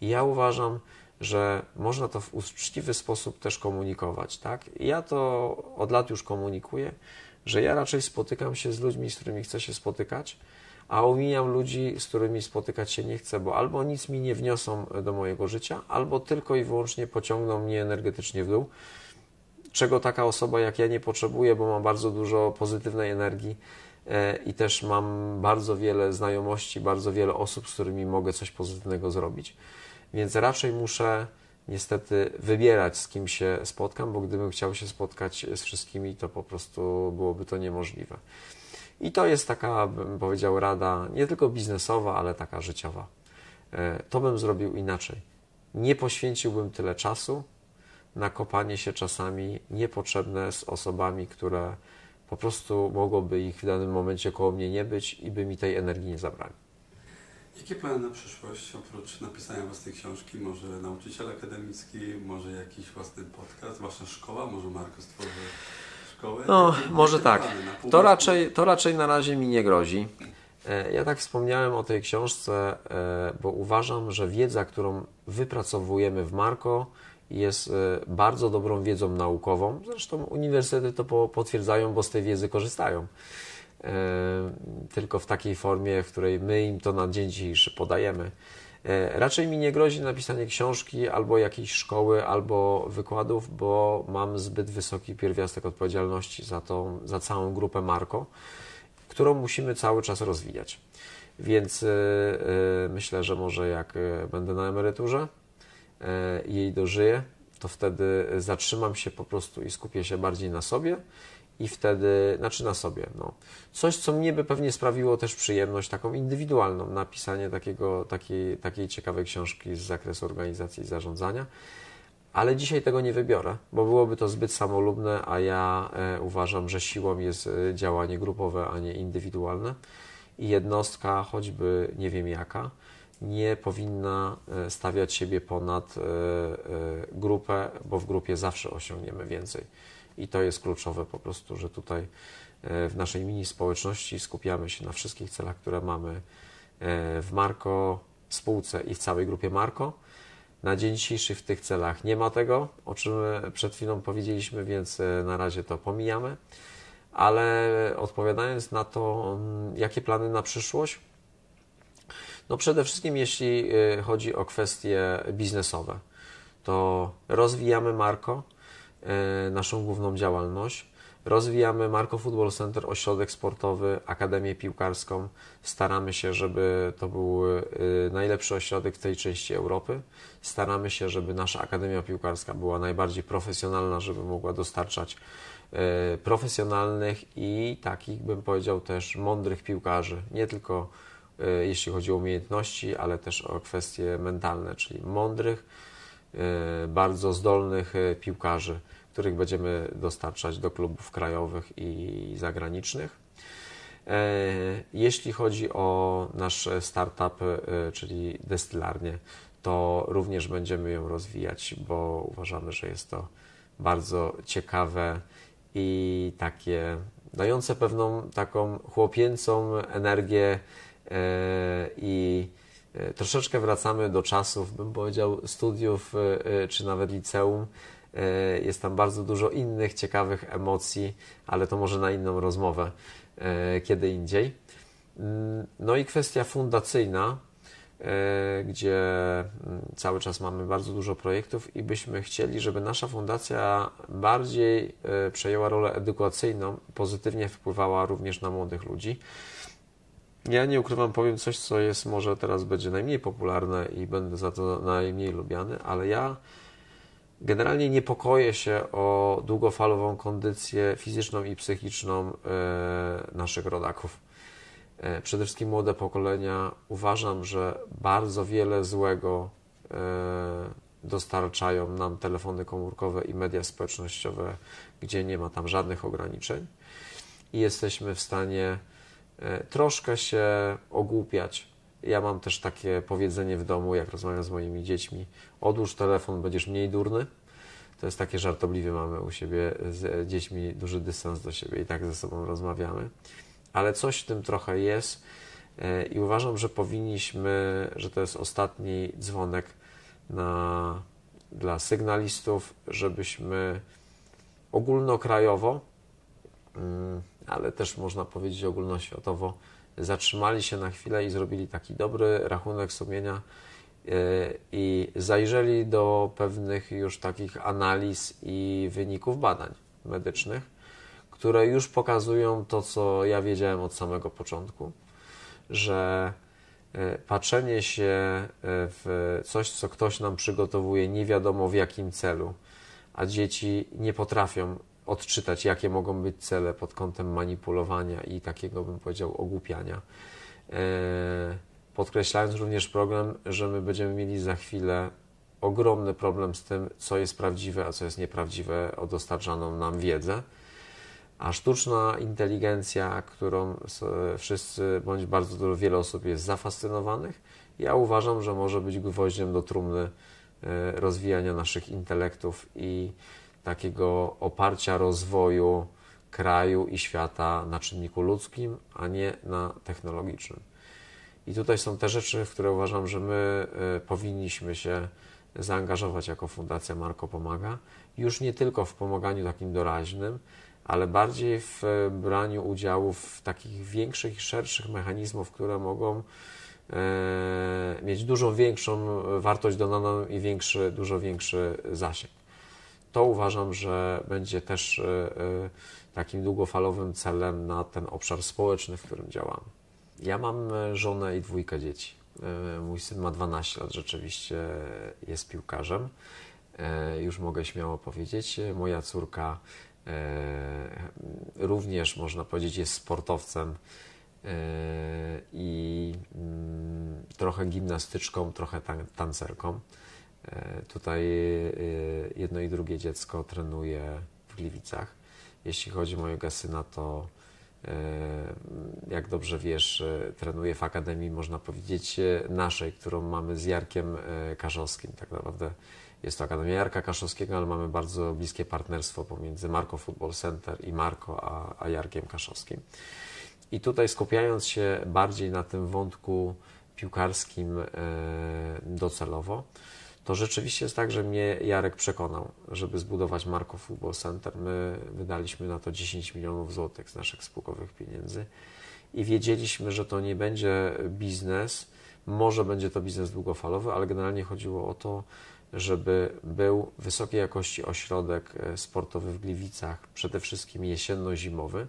I ja uważam, że można to w uczciwy sposób też komunikować, tak? I ja to od lat już komunikuję, że ja raczej spotykam się z ludźmi, z którymi chcę się spotykać, a omijam ludzi, z którymi spotykać się nie chcę, bo albo nic mi nie wniosą do mojego życia, albo tylko i wyłącznie pociągną mnie energetycznie w dół, czego taka osoba jak ja nie potrzebuje, bo mam bardzo dużo pozytywnej energii e, i też mam bardzo wiele znajomości, bardzo wiele osób, z którymi mogę coś pozytywnego zrobić. Więc raczej muszę niestety wybierać, z kim się spotkam, bo gdybym chciał się spotkać z wszystkimi, to po prostu byłoby to niemożliwe. I to jest taka, bym powiedział, rada nie tylko biznesowa, ale taka życiowa. E, to bym zrobił inaczej. Nie poświęciłbym tyle czasu na kopanie się czasami niepotrzebne z osobami, które po prostu mogłoby ich w danym momencie koło mnie nie być i by mi tej energii nie zabrali. Jakie plany na przyszłość oprócz napisania własnej książki? Może nauczyciel akademicki, może jakiś własny podcast, wasza szkoła, może Marko stworzy no, może tak. To raczej, to raczej na razie mi nie grozi. E, ja tak wspomniałem o tej książce, e, bo uważam, że wiedza, którą wypracowujemy w Marko, jest e, bardzo dobrą wiedzą naukową. Zresztą uniwersytety to potwierdzają, bo z tej wiedzy korzystają. Tylko w takiej formie, w której my im to na dzień dzisiejszy podajemy. E, raczej mi nie grozi napisanie książki albo jakiejś szkoły, albo wykładów, bo mam zbyt wysoki pierwiastek odpowiedzialności za, tą, za całą grupę Marko, którą musimy cały czas rozwijać. Więc e, e, myślę, że może jak będę na emeryturze i jej dożyję, to wtedy zatrzymam się po prostu i skupię się bardziej na sobie i wtedy, znaczy na sobie, no. Coś, co mnie by pewnie sprawiło też przyjemność taką indywidualną, napisanie takiego, takiej, takiej ciekawej książki z zakresu organizacji i zarządzania, ale dzisiaj tego nie wybiorę, bo byłoby to zbyt samolubne, a ja e, uważam, że siłą jest e, działanie grupowe, a nie indywidualne i jednostka, choćby nie wiem jaka, nie powinna e, stawiać siebie ponad grupę, bo w grupie zawsze osiągniemy więcej. I to jest kluczowe po prostu, że tutaj e, w naszej mini społeczności skupiamy się na wszystkich celach, które mamy e, w Marko spółce i w całej grupie Marko. Na dzień dzisiejszy w tych celach nie ma tego, o czym e, przed chwilą powiedzieliśmy, więc na razie to pomijamy. Ale odpowiadając na to, mm, jakie plany na przyszłość? No przede wszystkim jeśli chodzi o kwestie biznesowe, to rozwijamy Marko, Y, naszą główną działalność. Rozwijamy Marco Football Center, ośrodek sportowy, Akademię Piłkarską. Staramy się, żeby to był y, najlepszy ośrodek w tej części Europy. Staramy się, żeby nasza Akademia Piłkarska była najbardziej profesjonalna, żeby mogła dostarczać y, profesjonalnych i takich, bym powiedział, też mądrych piłkarzy. Nie tylko jeśli chodzi o umiejętności, ale też o kwestie mentalne, czyli mądrych, bardzo zdolnych piłkarzy których będziemy dostarczać do klubów krajowych i zagranicznych. E, jeśli chodzi o nasz startup, e, czyli destylarnię, to również będziemy ją rozwijać, bo uważamy, że jest to bardzo ciekawe i takie dające pewną taką chłopięcą energię e, i troszeczkę wracamy do czasów, bym powiedział, studiów czy nawet liceum, E, jest tam bardzo dużo innych ciekawych emocji, ale to może na inną rozmowę e, kiedy indziej. Mm, no i kwestia fundacyjna, e, gdzie mm, cały czas mamy bardzo dużo projektów i byśmy chcieli, żeby nasza fundacja bardziej przejęła rolę edukacyjną, pozytywnie wpływała również na młodych ludzi. Ja nie ukrywam, powiem coś, co jest może teraz będzie najmniej popularne i będę za to najmniej lubiany, ale ja Generalnie niepokoję się o długofalową kondycję fizyczną i psychiczną e, naszych rodaków. E, przede wszystkim młode pokolenia uważam, że bardzo wiele złego e, dostarczają nam telefony komórkowe i media społecznościowe, gdzie nie ma tam żadnych ograniczeń i jesteśmy w stanie troszkę się ogłupiać ja mam też takie powiedzenie w domu, jak rozmawiam z moimi dziećmi: odłóż telefon, będziesz mniej durny. To jest takie żartobliwie, mamy u siebie z dziećmi duży dystans do siebie i tak ze sobą rozmawiamy. Ale coś w tym trochę jest e, i uważam, że powinniśmy, że to jest ostatni dzwonek na, dla sygnalistów, żebyśmy ogólnokrajowo, mm, ale też można powiedzieć ogólnoświatowo, zatrzymali się na chwilę i zrobili taki dobry rachunek sumienia e, i zajrzeli do pewnych już takich analiz i wyników badań medycznych, które już pokazują to, co ja wiedziałem od samego początku, że e, patrzenie się e, w coś, co ktoś nam przygotowuje, nie wiadomo w jakim celu, a dzieci nie potrafią odczytać, jakie mogą być cele pod kątem manipulowania i takiego, bym powiedział, ogłupiania. E, podkreślając również program, że my będziemy mieli za chwilę ogromny problem z tym, co jest prawdziwe, a co jest nieprawdziwe o dostarczaną nam wiedzę. A sztuczna inteligencja, którą wszyscy bądź bardzo dużo, wiele osób jest zafascynowanych, ja uważam, że może być gwoździem do trumny e, rozwijania naszych intelektów i takiego oparcia rozwoju kraju i świata na czynniku ludzkim, a nie na technologicznym. I tutaj są te rzeczy, w które uważam, że my y, powinniśmy się zaangażować jako Fundacja Marko Pomaga, już nie tylko w pomaganiu takim doraźnym, ale bardziej w y, braniu udziału w takich większych i szerszych mechanizmów, które mogą y, mieć dużo większą wartość dodaną i większy, dużo większy zasięg to uważam, że będzie też e, e, takim długofalowym celem na ten obszar społeczny, w którym działam. Ja mam e, żonę i dwójkę dzieci. Mój syn ma 12 lat, rzeczywiście jest piłkarzem. Już mogę śmiało powiedzieć. Moja córka również, można powiedzieć, jest sportowcem i mm, trochę gimnastyczką, trochę tancerką. E, tutaj e, jedno i drugie dziecko trenuje w Gliwicach. Jeśli chodzi o mojego syna, to e, jak dobrze wiesz, trenuje w akademii, można powiedzieć, naszej, którą mamy z Jarkiem Kaszowskim. Tak naprawdę jest to Akademia Jarka Kaszowskiego, ale mamy bardzo bliskie partnerstwo pomiędzy Marko Football Center i Marko, a, a Jarkiem Kaszowskim. I tutaj skupiając się bardziej na tym wątku piłkarskim docelowo, to rzeczywiście jest tak, że mnie Jarek przekonał, żeby zbudować Marko Football Center. My wydaliśmy na to 10 milionów złotych z naszych spółkowych pieniędzy i wiedzieliśmy, że to nie będzie biznes, może będzie to biznes długofalowy, ale generalnie chodziło o to, żeby był wysokiej jakości ośrodek e, sportowy w Gliwicach, przede wszystkim jesienno-zimowy,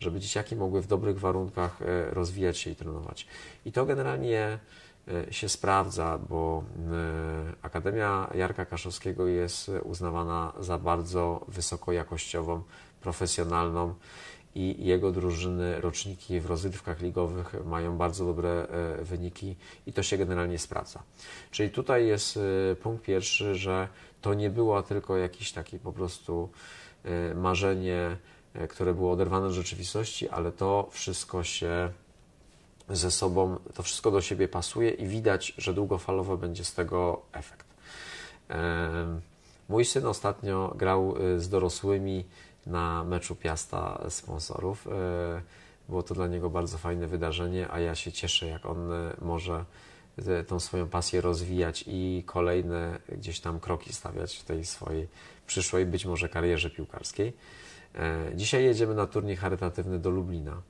żeby dzieciaki mogły w dobrych warunkach e, rozwijać się i trenować. I to generalnie E, się sprawdza, bo e, Akademia Jarka Kaszowskiego jest uznawana za bardzo wysokojakościową, profesjonalną i jego drużyny, roczniki w rozrywkach ligowych mają bardzo dobre e, wyniki i to się generalnie sprawdza. Czyli tutaj jest punkt pierwszy, że to nie było tylko jakiś taki po prostu marzenie, które było oderwane od rzeczywistości, ale to wszystko się ze sobą, to wszystko do siebie pasuje i widać, że długofalowo będzie z tego efekt. Mój syn ostatnio grał y, z dorosłymi na meczu Piasta sponsorów. E, było to dla niego bardzo fajne wydarzenie, a ja się cieszę, jak on y, może y, tą swoją pasję rozwijać i kolejne gdzieś tam kroki stawiać w tej swojej przyszłej, być może karierze piłkarskiej. E, dzisiaj jedziemy na turniej charytatywny do Lublina.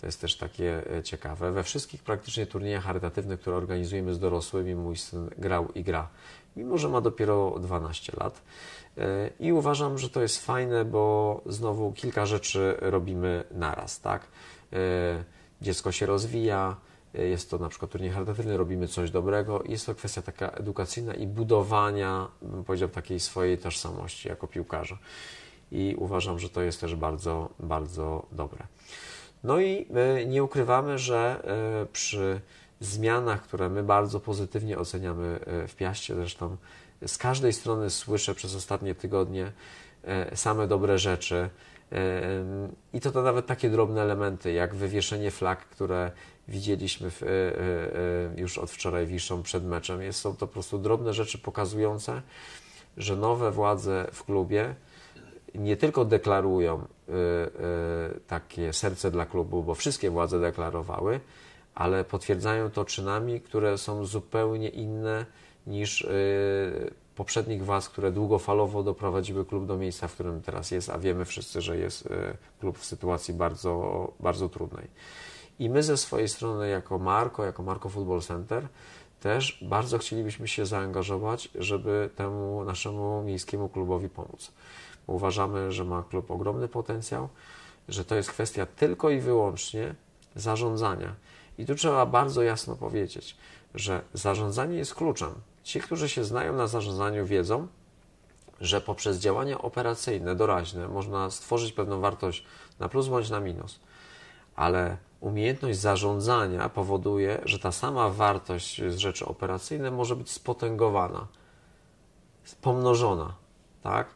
To jest też takie e, ciekawe. We wszystkich praktycznie turniejach charytatywnych, które organizujemy z dorosłymi, mój syn grał i gra, mimo że ma dopiero 12 lat. E, I uważam, że to jest fajne, bo znowu kilka rzeczy robimy naraz, tak? E, dziecko się rozwija, jest to na przykład turniej charytatywny, robimy coś dobrego. Jest to kwestia taka edukacyjna i budowania, powiedział, takiej swojej tożsamości jako piłkarza. I uważam, że to jest też bardzo, bardzo dobre. No i e, nie ukrywamy, że e, przy zmianach, które my bardzo pozytywnie oceniamy e, w Piaście, zresztą z każdej strony słyszę przez ostatnie tygodnie same dobre rzeczy. Mm, I to, to nawet takie drobne elementy, jak wywieszenie flag, które widzieliśmy w, już od wczoraj wiszą przed meczem. Jest, są to po prostu drobne rzeczy pokazujące, że nowe władze w klubie nie tylko deklarują y, y, takie serce dla klubu, bo wszystkie władze deklarowały, ale potwierdzają to czynami, które są zupełnie inne niż y, poprzednich władz, które długofalowo doprowadziły klub do miejsca, w którym teraz jest, a wiemy wszyscy, że jest y, klub w sytuacji bardzo, bardzo trudnej. I my ze swojej strony, jako Marko, jako Marko Football Center, też bardzo chcielibyśmy się zaangażować, żeby temu naszemu miejskiemu klubowi pomóc. Uważamy, że ma klub ogromny potencjał, że to jest kwestia tylko i wyłącznie zarządzania. I tu trzeba bardzo jasno powiedzieć, że zarządzanie jest kluczem. Ci, którzy się znają na zarządzaniu, wiedzą, że poprzez działania operacyjne, doraźne, można stworzyć pewną wartość na plus bądź na minus, ale umiejętność zarządzania powoduje, że ta sama wartość z rzeczy operacyjne może być spotęgowana, pomnożona, tak?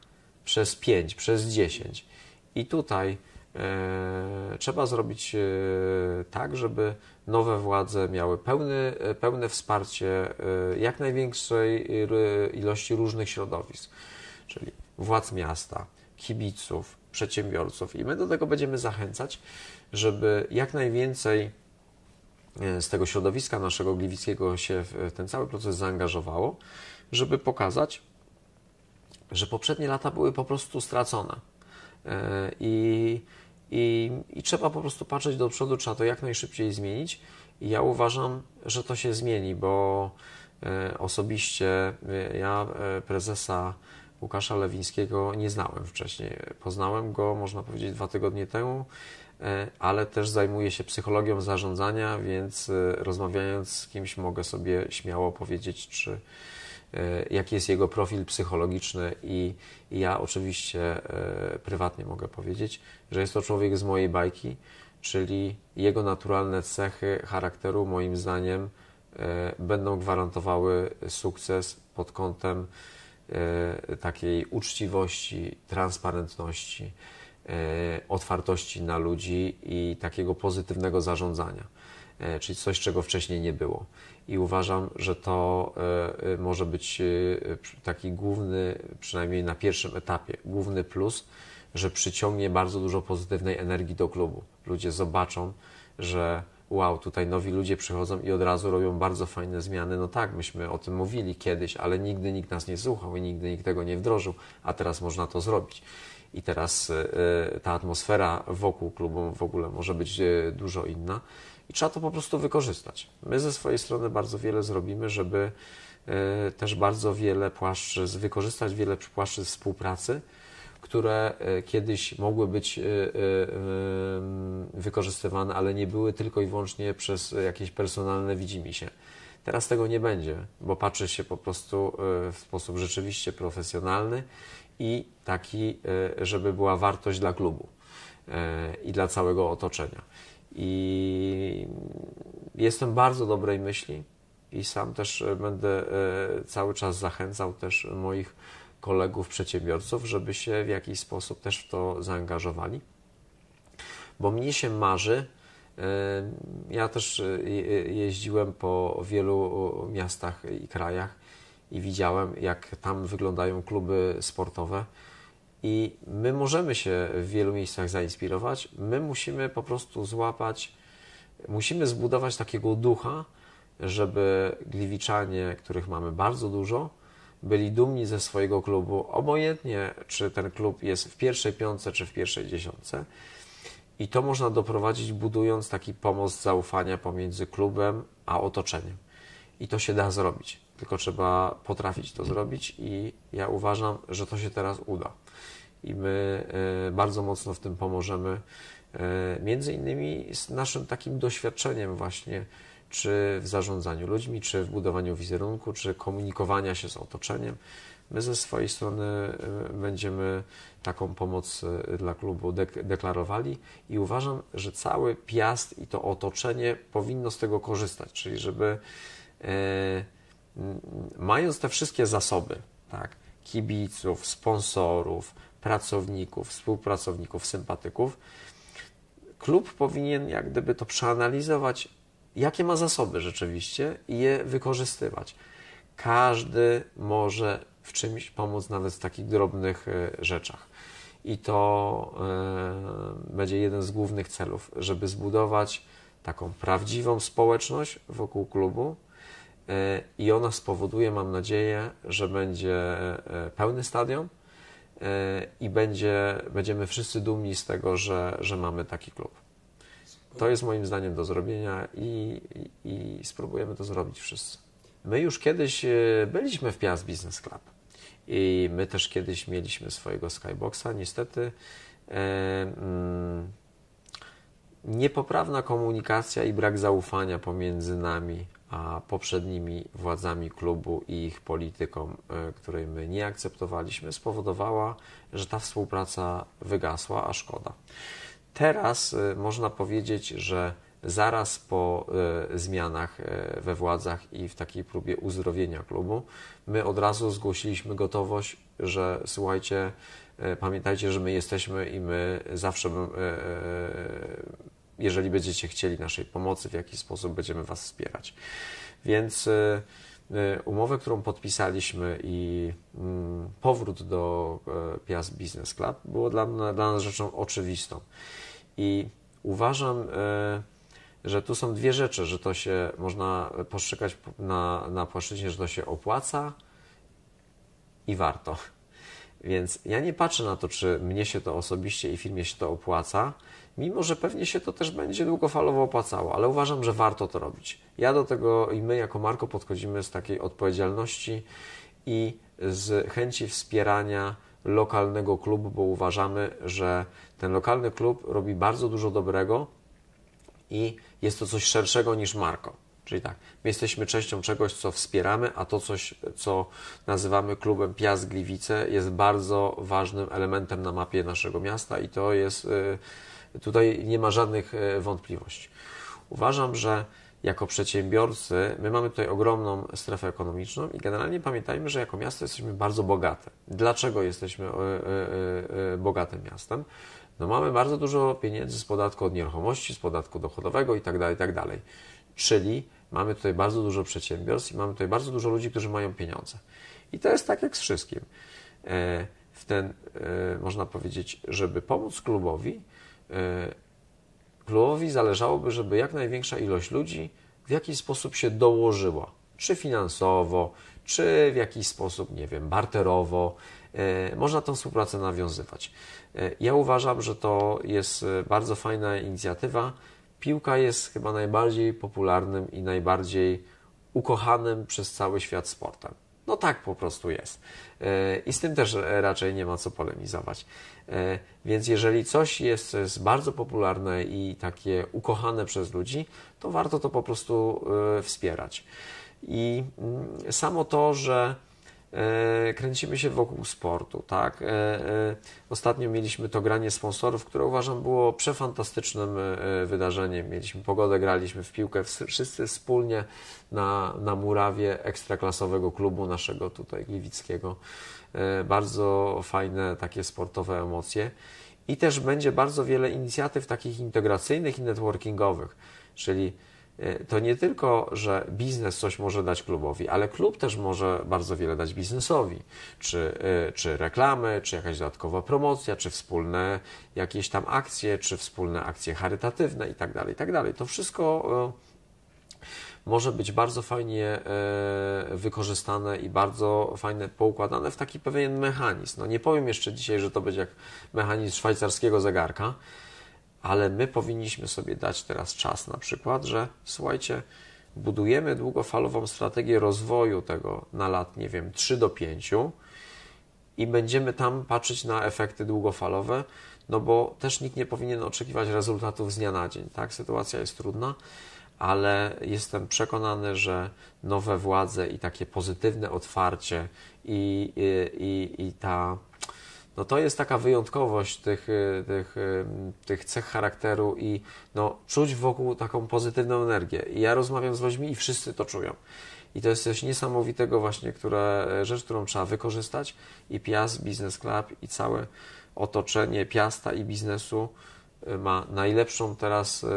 przez 5, przez 10. I tutaj e, trzeba zrobić e, tak, żeby nowe władze miały pełny, e, pełne wsparcie e, jak największej ilości różnych środowisk, czyli władz miasta, kibiców, przedsiębiorców. I my do tego będziemy zachęcać, żeby jak najwięcej e, z tego środowiska naszego gliwickiego się w ten cały proces zaangażowało, żeby pokazać, że poprzednie lata były po prostu stracone. E, I, i, I trzeba po prostu patrzeć do przodu, trzeba to jak najszybciej zmienić. I ja uważam, że to się zmieni, bo e, osobiście e, ja prezesa Łukasza Lewińskiego nie znałem wcześniej. Poznałem go, można powiedzieć, dwa tygodnie temu, ale też zajmuję się psychologią zarządzania, więc rozmawiając z kimś mogę sobie śmiało powiedzieć, czy E, jaki jest jego profil psychologiczny i ja oczywiście e, prywatnie mogę powiedzieć, że jest to człowiek z mojej bajki, czyli jego naturalne cechy charakteru moim zdaniem e, będą gwarantowały sukces pod kątem takiej uczciwości, transparentności, otwartości na ludzi i takiego pozytywnego zarządzania. E, czyli coś, czego wcześniej nie było. I uważam, że to e, e, może być taki główny, przynajmniej na pierwszym etapie, główny plus, że przyciągnie bardzo dużo pozytywnej energii do klubu. Ludzie zobaczą, że wow, tutaj nowi ludzie przychodzą i od razu robią bardzo fajne zmiany. No tak, myśmy o tym mówili kiedyś, ale nigdy nikt nas nie słuchał i nigdy nikt tego nie wdrożył, a teraz można to zrobić. I teraz ta atmosfera wokół klubu w ogóle może być dużo inna i trzeba to po prostu wykorzystać. My ze swojej strony bardzo wiele zrobimy, żeby e, też bardzo wiele płaszczyzn, wykorzystać wiele płaszczyzn współpracy, które e, kiedyś mogły być e, wykorzystywane, ale nie były tylko i wyłącznie przez jakieś personalne widzimisię. Teraz tego nie będzie, bo patrzy się po prostu w sposób rzeczywiście profesjonalny i taki, żeby była wartość dla klubu i dla całego otoczenia i jestem bardzo dobrej myśli i sam też e, będę e, cały czas zachęcał też moich kolegów przedsiębiorców, żeby się w jakiś sposób też w to zaangażowali, bo mnie się marzy. E, ja też jeździłem po wielu miastach i krajach i widziałem, jak tam wyglądają kluby sportowe i my możemy się w wielu miejscach zainspirować, my musimy po prostu złapać, musimy zbudować takiego ducha, żeby Gliwiczanie, których mamy bardzo dużo, byli dumni ze swojego klubu, obojętnie czy ten klub jest w pierwszej piątce czy w pierwszej dziesiątce. I to można doprowadzić budując taki pomost zaufania pomiędzy klubem a otoczeniem. I to się da zrobić, tylko trzeba potrafić to zrobić, i ja uważam, że to się teraz uda i my e, bardzo mocno w tym pomożemy. E, między innymi z naszym takim doświadczeniem właśnie, czy w zarządzaniu ludźmi, czy w budowaniu wizerunku, czy komunikowania się z otoczeniem. My ze swojej strony e, będziemy taką pomoc dla klubu deklarowali i uważam, że cały Piast i to otoczenie powinno z tego korzystać, czyli żeby mając te wszystkie zasoby, tak, kibiców, sponsorów, pracowników, współpracowników, sympatyków, klub powinien jak gdyby to przeanalizować, jakie ma zasoby rzeczywiście i je wykorzystywać. Każdy może w czymś pomóc, nawet w takich drobnych e, rzeczach. I to e, będzie jeden z głównych celów, żeby zbudować taką prawdziwą społeczność wokół klubu. E, I ona spowoduje, mam nadzieję, że będzie pełny stadion, i będzie, będziemy wszyscy dumni z tego, że, że mamy taki klub. To jest moim zdaniem do zrobienia i, i, i spróbujemy to zrobić wszyscy. My już kiedyś e, byliśmy w Piast Business Club i my też kiedyś mieliśmy swojego skyboxa. Niestety e, mm, niepoprawna komunikacja i brak zaufania pomiędzy nami a poprzednimi władzami klubu i ich polityką, e, której my nie akceptowaliśmy, spowodowała, że ta współpraca wygasła, a szkoda. Teraz e, można powiedzieć, że zaraz po e, zmianach we władzach i w takiej próbie uzdrowienia klubu, my od razu zgłosiliśmy gotowość, że słuchajcie, pamiętajcie, że my jesteśmy i my zawsze jeżeli będziecie chcieli naszej pomocy, w jaki sposób będziemy Was wspierać. Więc e, e, umowę, którą podpisaliśmy i mm, powrót do e, Pias Business Club było dla, dla nas rzeczą oczywistą. I uważam, że tu są dwie rzeczy, że to się można postrzegać na, na płaszczyźnie, że to się opłaca i warto. Więc ja nie patrzę na to, czy mnie się to osobiście i firmie się to opłaca, mimo że pewnie się to też będzie długofalowo opłacało, ale uważam, że warto to robić. Ja do tego i my jako Marko podchodzimy z takiej odpowiedzialności i z chęci wspierania lokalnego klubu, bo uważamy, że ten lokalny klub robi bardzo dużo dobrego i jest to coś szerszego niż Marko. Czyli tak, my jesteśmy częścią czegoś, co wspieramy, a to coś, co nazywamy klubem Piast Gliwice, jest bardzo ważnym elementem na mapie naszego miasta i to jest y, Tutaj nie ma żadnych e, wątpliwości. Uważam, że jako przedsiębiorcy, my mamy tutaj ogromną strefę ekonomiczną i generalnie pamiętajmy, że jako miasto jesteśmy bardzo bogate. Dlaczego jesteśmy e, e, bogatym miastem? No mamy bardzo dużo pieniędzy z podatku od nieruchomości, z podatku dochodowego itd., tak itd. Tak Czyli mamy tutaj bardzo dużo przedsiębiorstw i mamy tutaj bardzo dużo ludzi, którzy mają pieniądze. I to jest tak jak z wszystkim. W ten, można powiedzieć, żeby pomóc klubowi, Y, Królowi zależałoby, żeby jak największa ilość ludzi w jakiś sposób się dołożyła, czy finansowo, czy w jakiś sposób, nie wiem, barterowo. Y, można tą współpracę nawiązywać. Y, ja uważam, że to jest bardzo fajna inicjatywa. Piłka jest chyba najbardziej popularnym i najbardziej ukochanym przez cały świat sportem. No tak po prostu jest. I z tym też raczej nie ma co polemizować. E, więc jeżeli coś jest, jest bardzo popularne i takie ukochane przez ludzi, to warto to po prostu e, wspierać. I mm, samo to, że e, kręcimy się wokół sportu, tak? Ostatnio mieliśmy to granie sponsorów, które uważam było przefantastycznym wydarzeniem. Mieliśmy pogodę, graliśmy w piłkę wszyscy wspólnie na, na murawie ekstraklasowego klubu naszego tutaj gliwickiego. E, bardzo fajne takie sportowe emocje. I też będzie bardzo wiele inicjatyw takich integracyjnych i networkingowych, czyli e, to nie tylko, że biznes coś może dać klubowi, ale klub też może bardzo wiele dać biznesowi, czy, e, czy reklamy, czy jakaś dodatkowa promocja, czy wspólne jakieś tam akcje, czy wspólne akcje charytatywne itd., tak itd. Tak to wszystko może być bardzo fajnie e, wykorzystane i bardzo fajne poukładane w taki pewien mechanizm. No nie powiem jeszcze dzisiaj, że to będzie jak mechanizm szwajcarskiego zegarka, ale my powinniśmy sobie dać teraz czas na przykład, że słuchajcie, budujemy długofalową strategię rozwoju tego na lat, nie wiem, 3 do 5 i będziemy tam patrzeć na efekty długofalowe, no bo też nikt nie powinien oczekiwać rezultatów z dnia na dzień, tak? Sytuacja jest trudna ale jestem przekonany, że nowe władze i takie pozytywne otwarcie i, i, i, i ta. No to jest taka wyjątkowość tych, y, tych, y, tych cech charakteru i no, czuć wokół taką pozytywną energię. I ja rozmawiam z ludźmi i wszyscy to czują. I to jest coś niesamowitego właśnie, które, e, rzecz, którą trzeba wykorzystać i Piast Business Club i całe otoczenie Piasta i biznesu ma najlepszą teraz, e,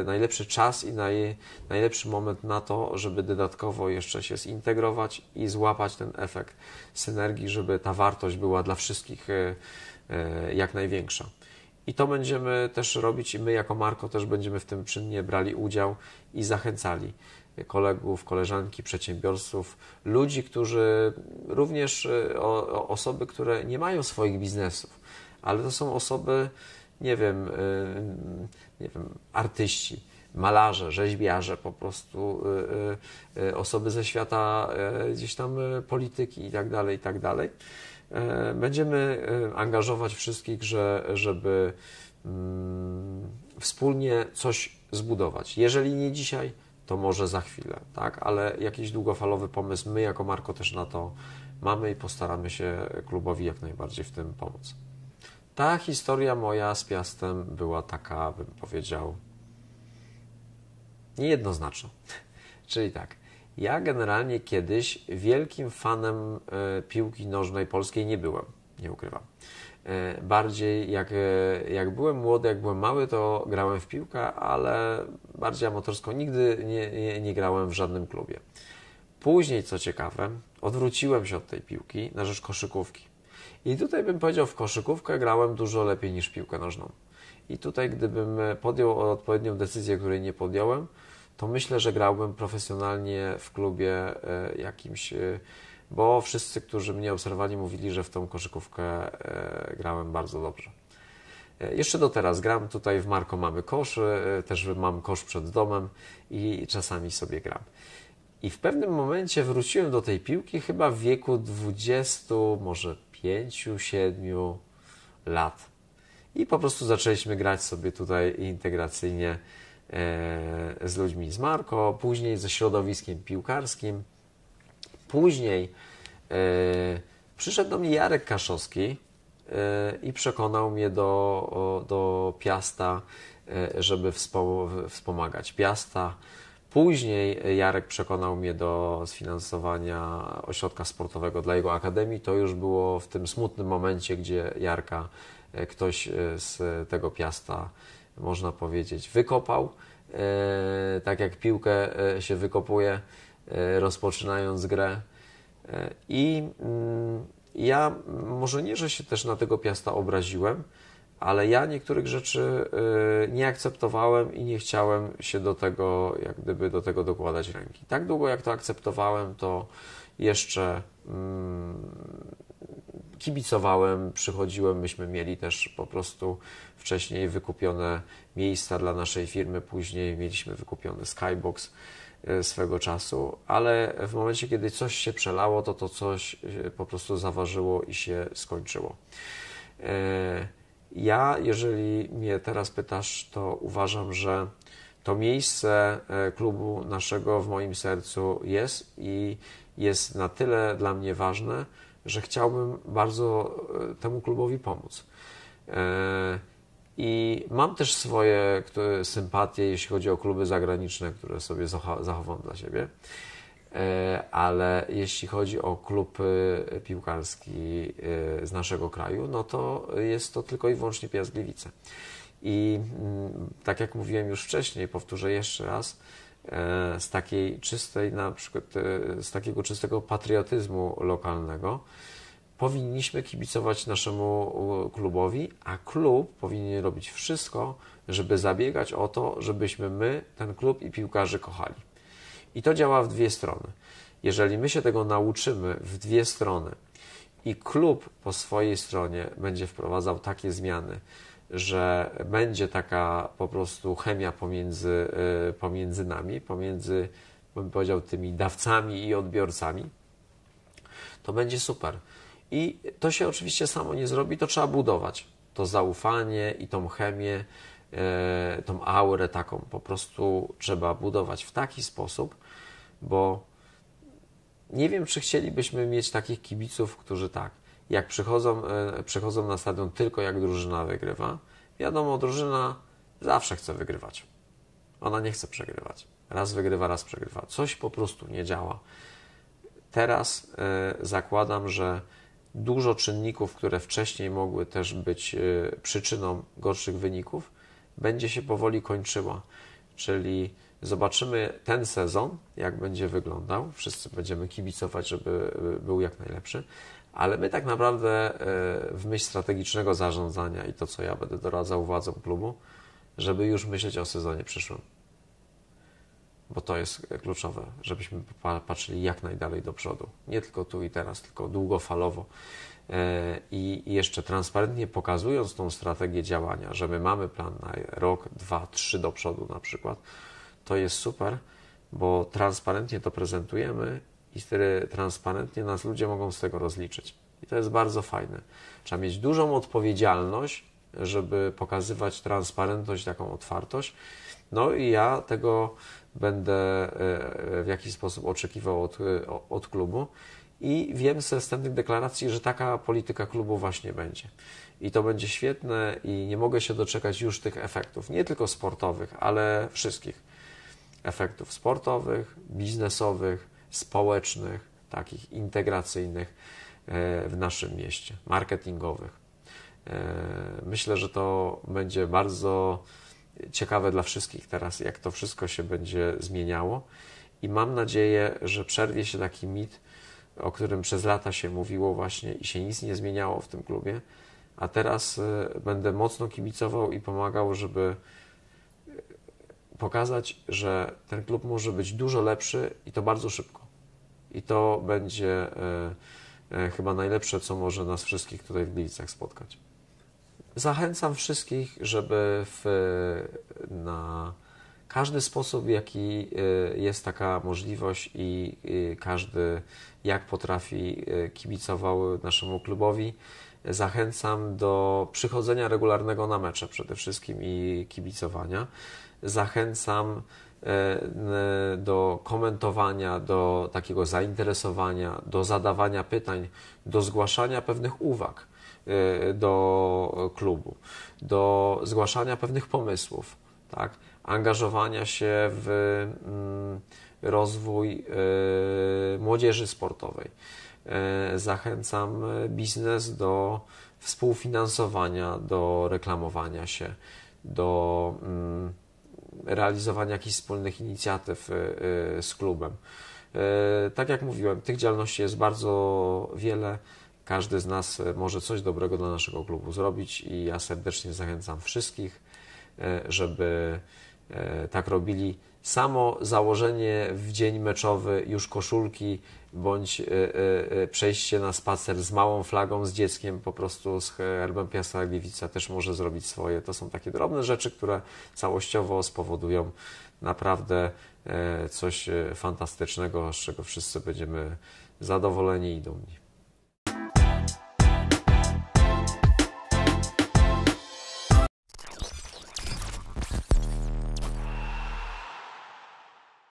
e, najlepszy czas i naj, najlepszy moment na to, żeby dodatkowo jeszcze się zintegrować i złapać ten efekt synergii, żeby ta wartość była dla wszystkich e, jak największa. I to będziemy też robić i my jako Marko też będziemy w tym czynnie brali udział i zachęcali kolegów, koleżanki, przedsiębiorców, ludzi, którzy również osoby, które nie mają swoich biznesów, ale to są osoby, nie wiem, y, nie wiem, artyści, malarze, rzeźbiarze, po prostu y, y, osoby ze świata gdzieś tam polityki i tak dalej, i tak dalej. Będziemy angażować wszystkich, że, żeby mm, wspólnie coś zbudować. Jeżeli nie dzisiaj, to może za chwilę, tak? Ale jakiś długofalowy pomysł my jako Marko też na to mamy i postaramy się klubowi jak najbardziej w tym pomóc ta historia moja z Piastem była taka, bym powiedział, niejednoznaczna. Czyli tak, ja generalnie kiedyś wielkim fanem e, piłki nożnej polskiej nie byłem, nie ukrywam. E, bardziej jak, e, jak byłem młody, jak byłem mały, to grałem w piłkę, ale bardziej amatorsko nigdy nie, nie, nie grałem w żadnym klubie. Później, co ciekawe, odwróciłem się od tej piłki na rzecz koszykówki. I tutaj bym powiedział, w koszykówkę grałem dużo lepiej niż piłkę nożną. I tutaj, gdybym e, podjął odpowiednią decyzję, której nie podjąłem, to myślę, że grałbym profesjonalnie w klubie e, jakimś, e, bo wszyscy, którzy mnie obserwowali, mówili, że w tą koszykówkę grałem bardzo dobrze. Jeszcze do teraz gram tutaj w Marko mamy kosz, też mam kosz przed domem i czasami sobie gram. I w pewnym momencie wróciłem do tej piłki chyba w wieku 20, może pięciu, siedmiu lat. I po prostu zaczęliśmy grać sobie tutaj integracyjnie e, z ludźmi z Marko, później ze środowiskiem piłkarskim. Później e, przyszedł do mnie Jarek Kaszowski e, i przekonał mnie do, do Piasta, żeby wspomagać Piasta Później Jarek przekonał mnie do sfinansowania ośrodka sportowego dla jego akademii. To już było w tym smutnym momencie, gdzie Jarka e, ktoś e, z tego piasta, można powiedzieć, wykopał. E, tak jak piłkę się wykopuje, rozpoczynając grę. I mm, ja może nie, że się też na tego piasta obraziłem, ale ja niektórych rzeczy y, nie akceptowałem i nie chciałem się do tego, jak gdyby do tego dokładać ręki. Tak długo jak to akceptowałem, to jeszcze mm, kibicowałem, przychodziłem, myśmy mieli też po prostu wcześniej wykupione miejsca dla naszej firmy, później mieliśmy wykupiony skybox y, swego czasu, ale w momencie, kiedy coś się przelało, to to coś y, po prostu zaważyło i się skończyło. Ja, jeżeli mnie teraz pytasz, to uważam, że to miejsce e, klubu naszego w moim sercu jest i jest na tyle dla mnie ważne, że chciałbym bardzo e, temu klubowi pomóc. E, I mam też swoje sympatie, jeśli chodzi o kluby zagraniczne, które sobie zachowam dla siebie. E, ale jeśli chodzi o klub e, piłkarski e, z naszego kraju, no to jest to tylko i wyłącznie Piast Gliwice. I mm, tak jak mówiłem już wcześniej, powtórzę jeszcze raz, z takiej czystej, na przykład z takiego czystego patriotyzmu lokalnego, powinniśmy kibicować naszemu klubowi, a klub powinien robić wszystko, żeby zabiegać o to, żebyśmy my, ten klub i piłkarzy kochali. I to działa w dwie strony. Jeżeli my się tego nauczymy w dwie strony i klub po swojej stronie będzie wprowadzał takie zmiany, że będzie taka po prostu chemia pomiędzy, y, pomiędzy nami, pomiędzy, bym powiedział, tymi dawcami i odbiorcami, to będzie super. I to się oczywiście samo nie zrobi, to trzeba budować to zaufanie i tą chemię E, tą aurę taką. Po prostu trzeba budować w taki sposób, bo nie wiem, czy chcielibyśmy mieć takich kibiców, którzy tak, jak przychodzą, e, przychodzą na stadion tylko jak drużyna wygrywa. Wiadomo, drużyna zawsze chce wygrywać. Ona nie chce przegrywać. Raz wygrywa, raz przegrywa. Coś po prostu nie działa. Teraz e, zakładam, że dużo czynników, które wcześniej mogły też być przyczyną gorszych wyników, będzie się powoli kończyła, czyli zobaczymy ten sezon, jak będzie wyglądał. Wszyscy będziemy kibicować, żeby y, był jak najlepszy, ale my tak naprawdę y, w myśl strategicznego zarządzania i to, co ja będę doradzał władzom klubu, żeby już myśleć o sezonie przyszłym. Bo to jest kluczowe, żebyśmy patrzyli jak najdalej do przodu. Nie tylko tu i teraz, tylko długofalowo E, i jeszcze transparentnie pokazując tą strategię działania, że my mamy plan na rok, dwa, trzy do przodu na przykład, to jest super, bo transparentnie to prezentujemy i wtedy transparentnie nas ludzie mogą z tego rozliczyć. I to jest bardzo fajne. Trzeba mieć dużą odpowiedzialność, żeby pokazywać transparentność, taką otwartość. No i ja tego będę e, e, w jakiś sposób oczekiwał od, od klubu i wiem z wstępnych deklaracji, że taka polityka klubu właśnie będzie. I to będzie świetne i nie mogę się doczekać już tych efektów, nie tylko sportowych, ale wszystkich efektów sportowych, biznesowych, społecznych, takich integracyjnych e, w naszym mieście, marketingowych. E, myślę, że to będzie bardzo ciekawe dla wszystkich teraz, jak to wszystko się będzie zmieniało. I mam nadzieję, że przerwie się taki mit, o którym przez lata się mówiło właśnie i się nic nie zmieniało w tym klubie, a teraz y, będę mocno kibicował i pomagał, żeby y, pokazać, że ten klub może być dużo lepszy i to bardzo szybko. I to będzie y, chyba najlepsze, co może nas wszystkich tutaj w Gliwicach spotkać. Zachęcam wszystkich, żeby w, na każdy sposób, jaki y, jest taka możliwość i y, każdy jak potrafi y, kibicował naszemu klubowi, zachęcam do przychodzenia regularnego na mecze przede wszystkim i kibicowania. Zachęcam do komentowania, do takiego zainteresowania, do zadawania pytań, do zgłaszania pewnych uwag do klubu, do zgłaszania pewnych pomysłów, tak? angażowania się w mm, rozwój y, młodzieży sportowej. Y, zachęcam biznes do współfinansowania, do reklamowania się, do mm, realizowania jakichś wspólnych inicjatyw y, z klubem. Tak jak mówiłem, tych działalności jest bardzo wiele. Każdy z nas może coś dobrego dla naszego klubu zrobić i ja serdecznie zachęcam wszystkich, żeby E, tak robili. Samo założenie w dzień meczowy już koszulki bądź e, e, przejście na spacer z małą flagą, z dzieckiem, po prostu z herbem Piasta Gliwica też może zrobić swoje. To są takie drobne rzeczy, które całościowo spowodują naprawdę coś fantastycznego, z czego wszyscy będziemy zadowoleni i dumni.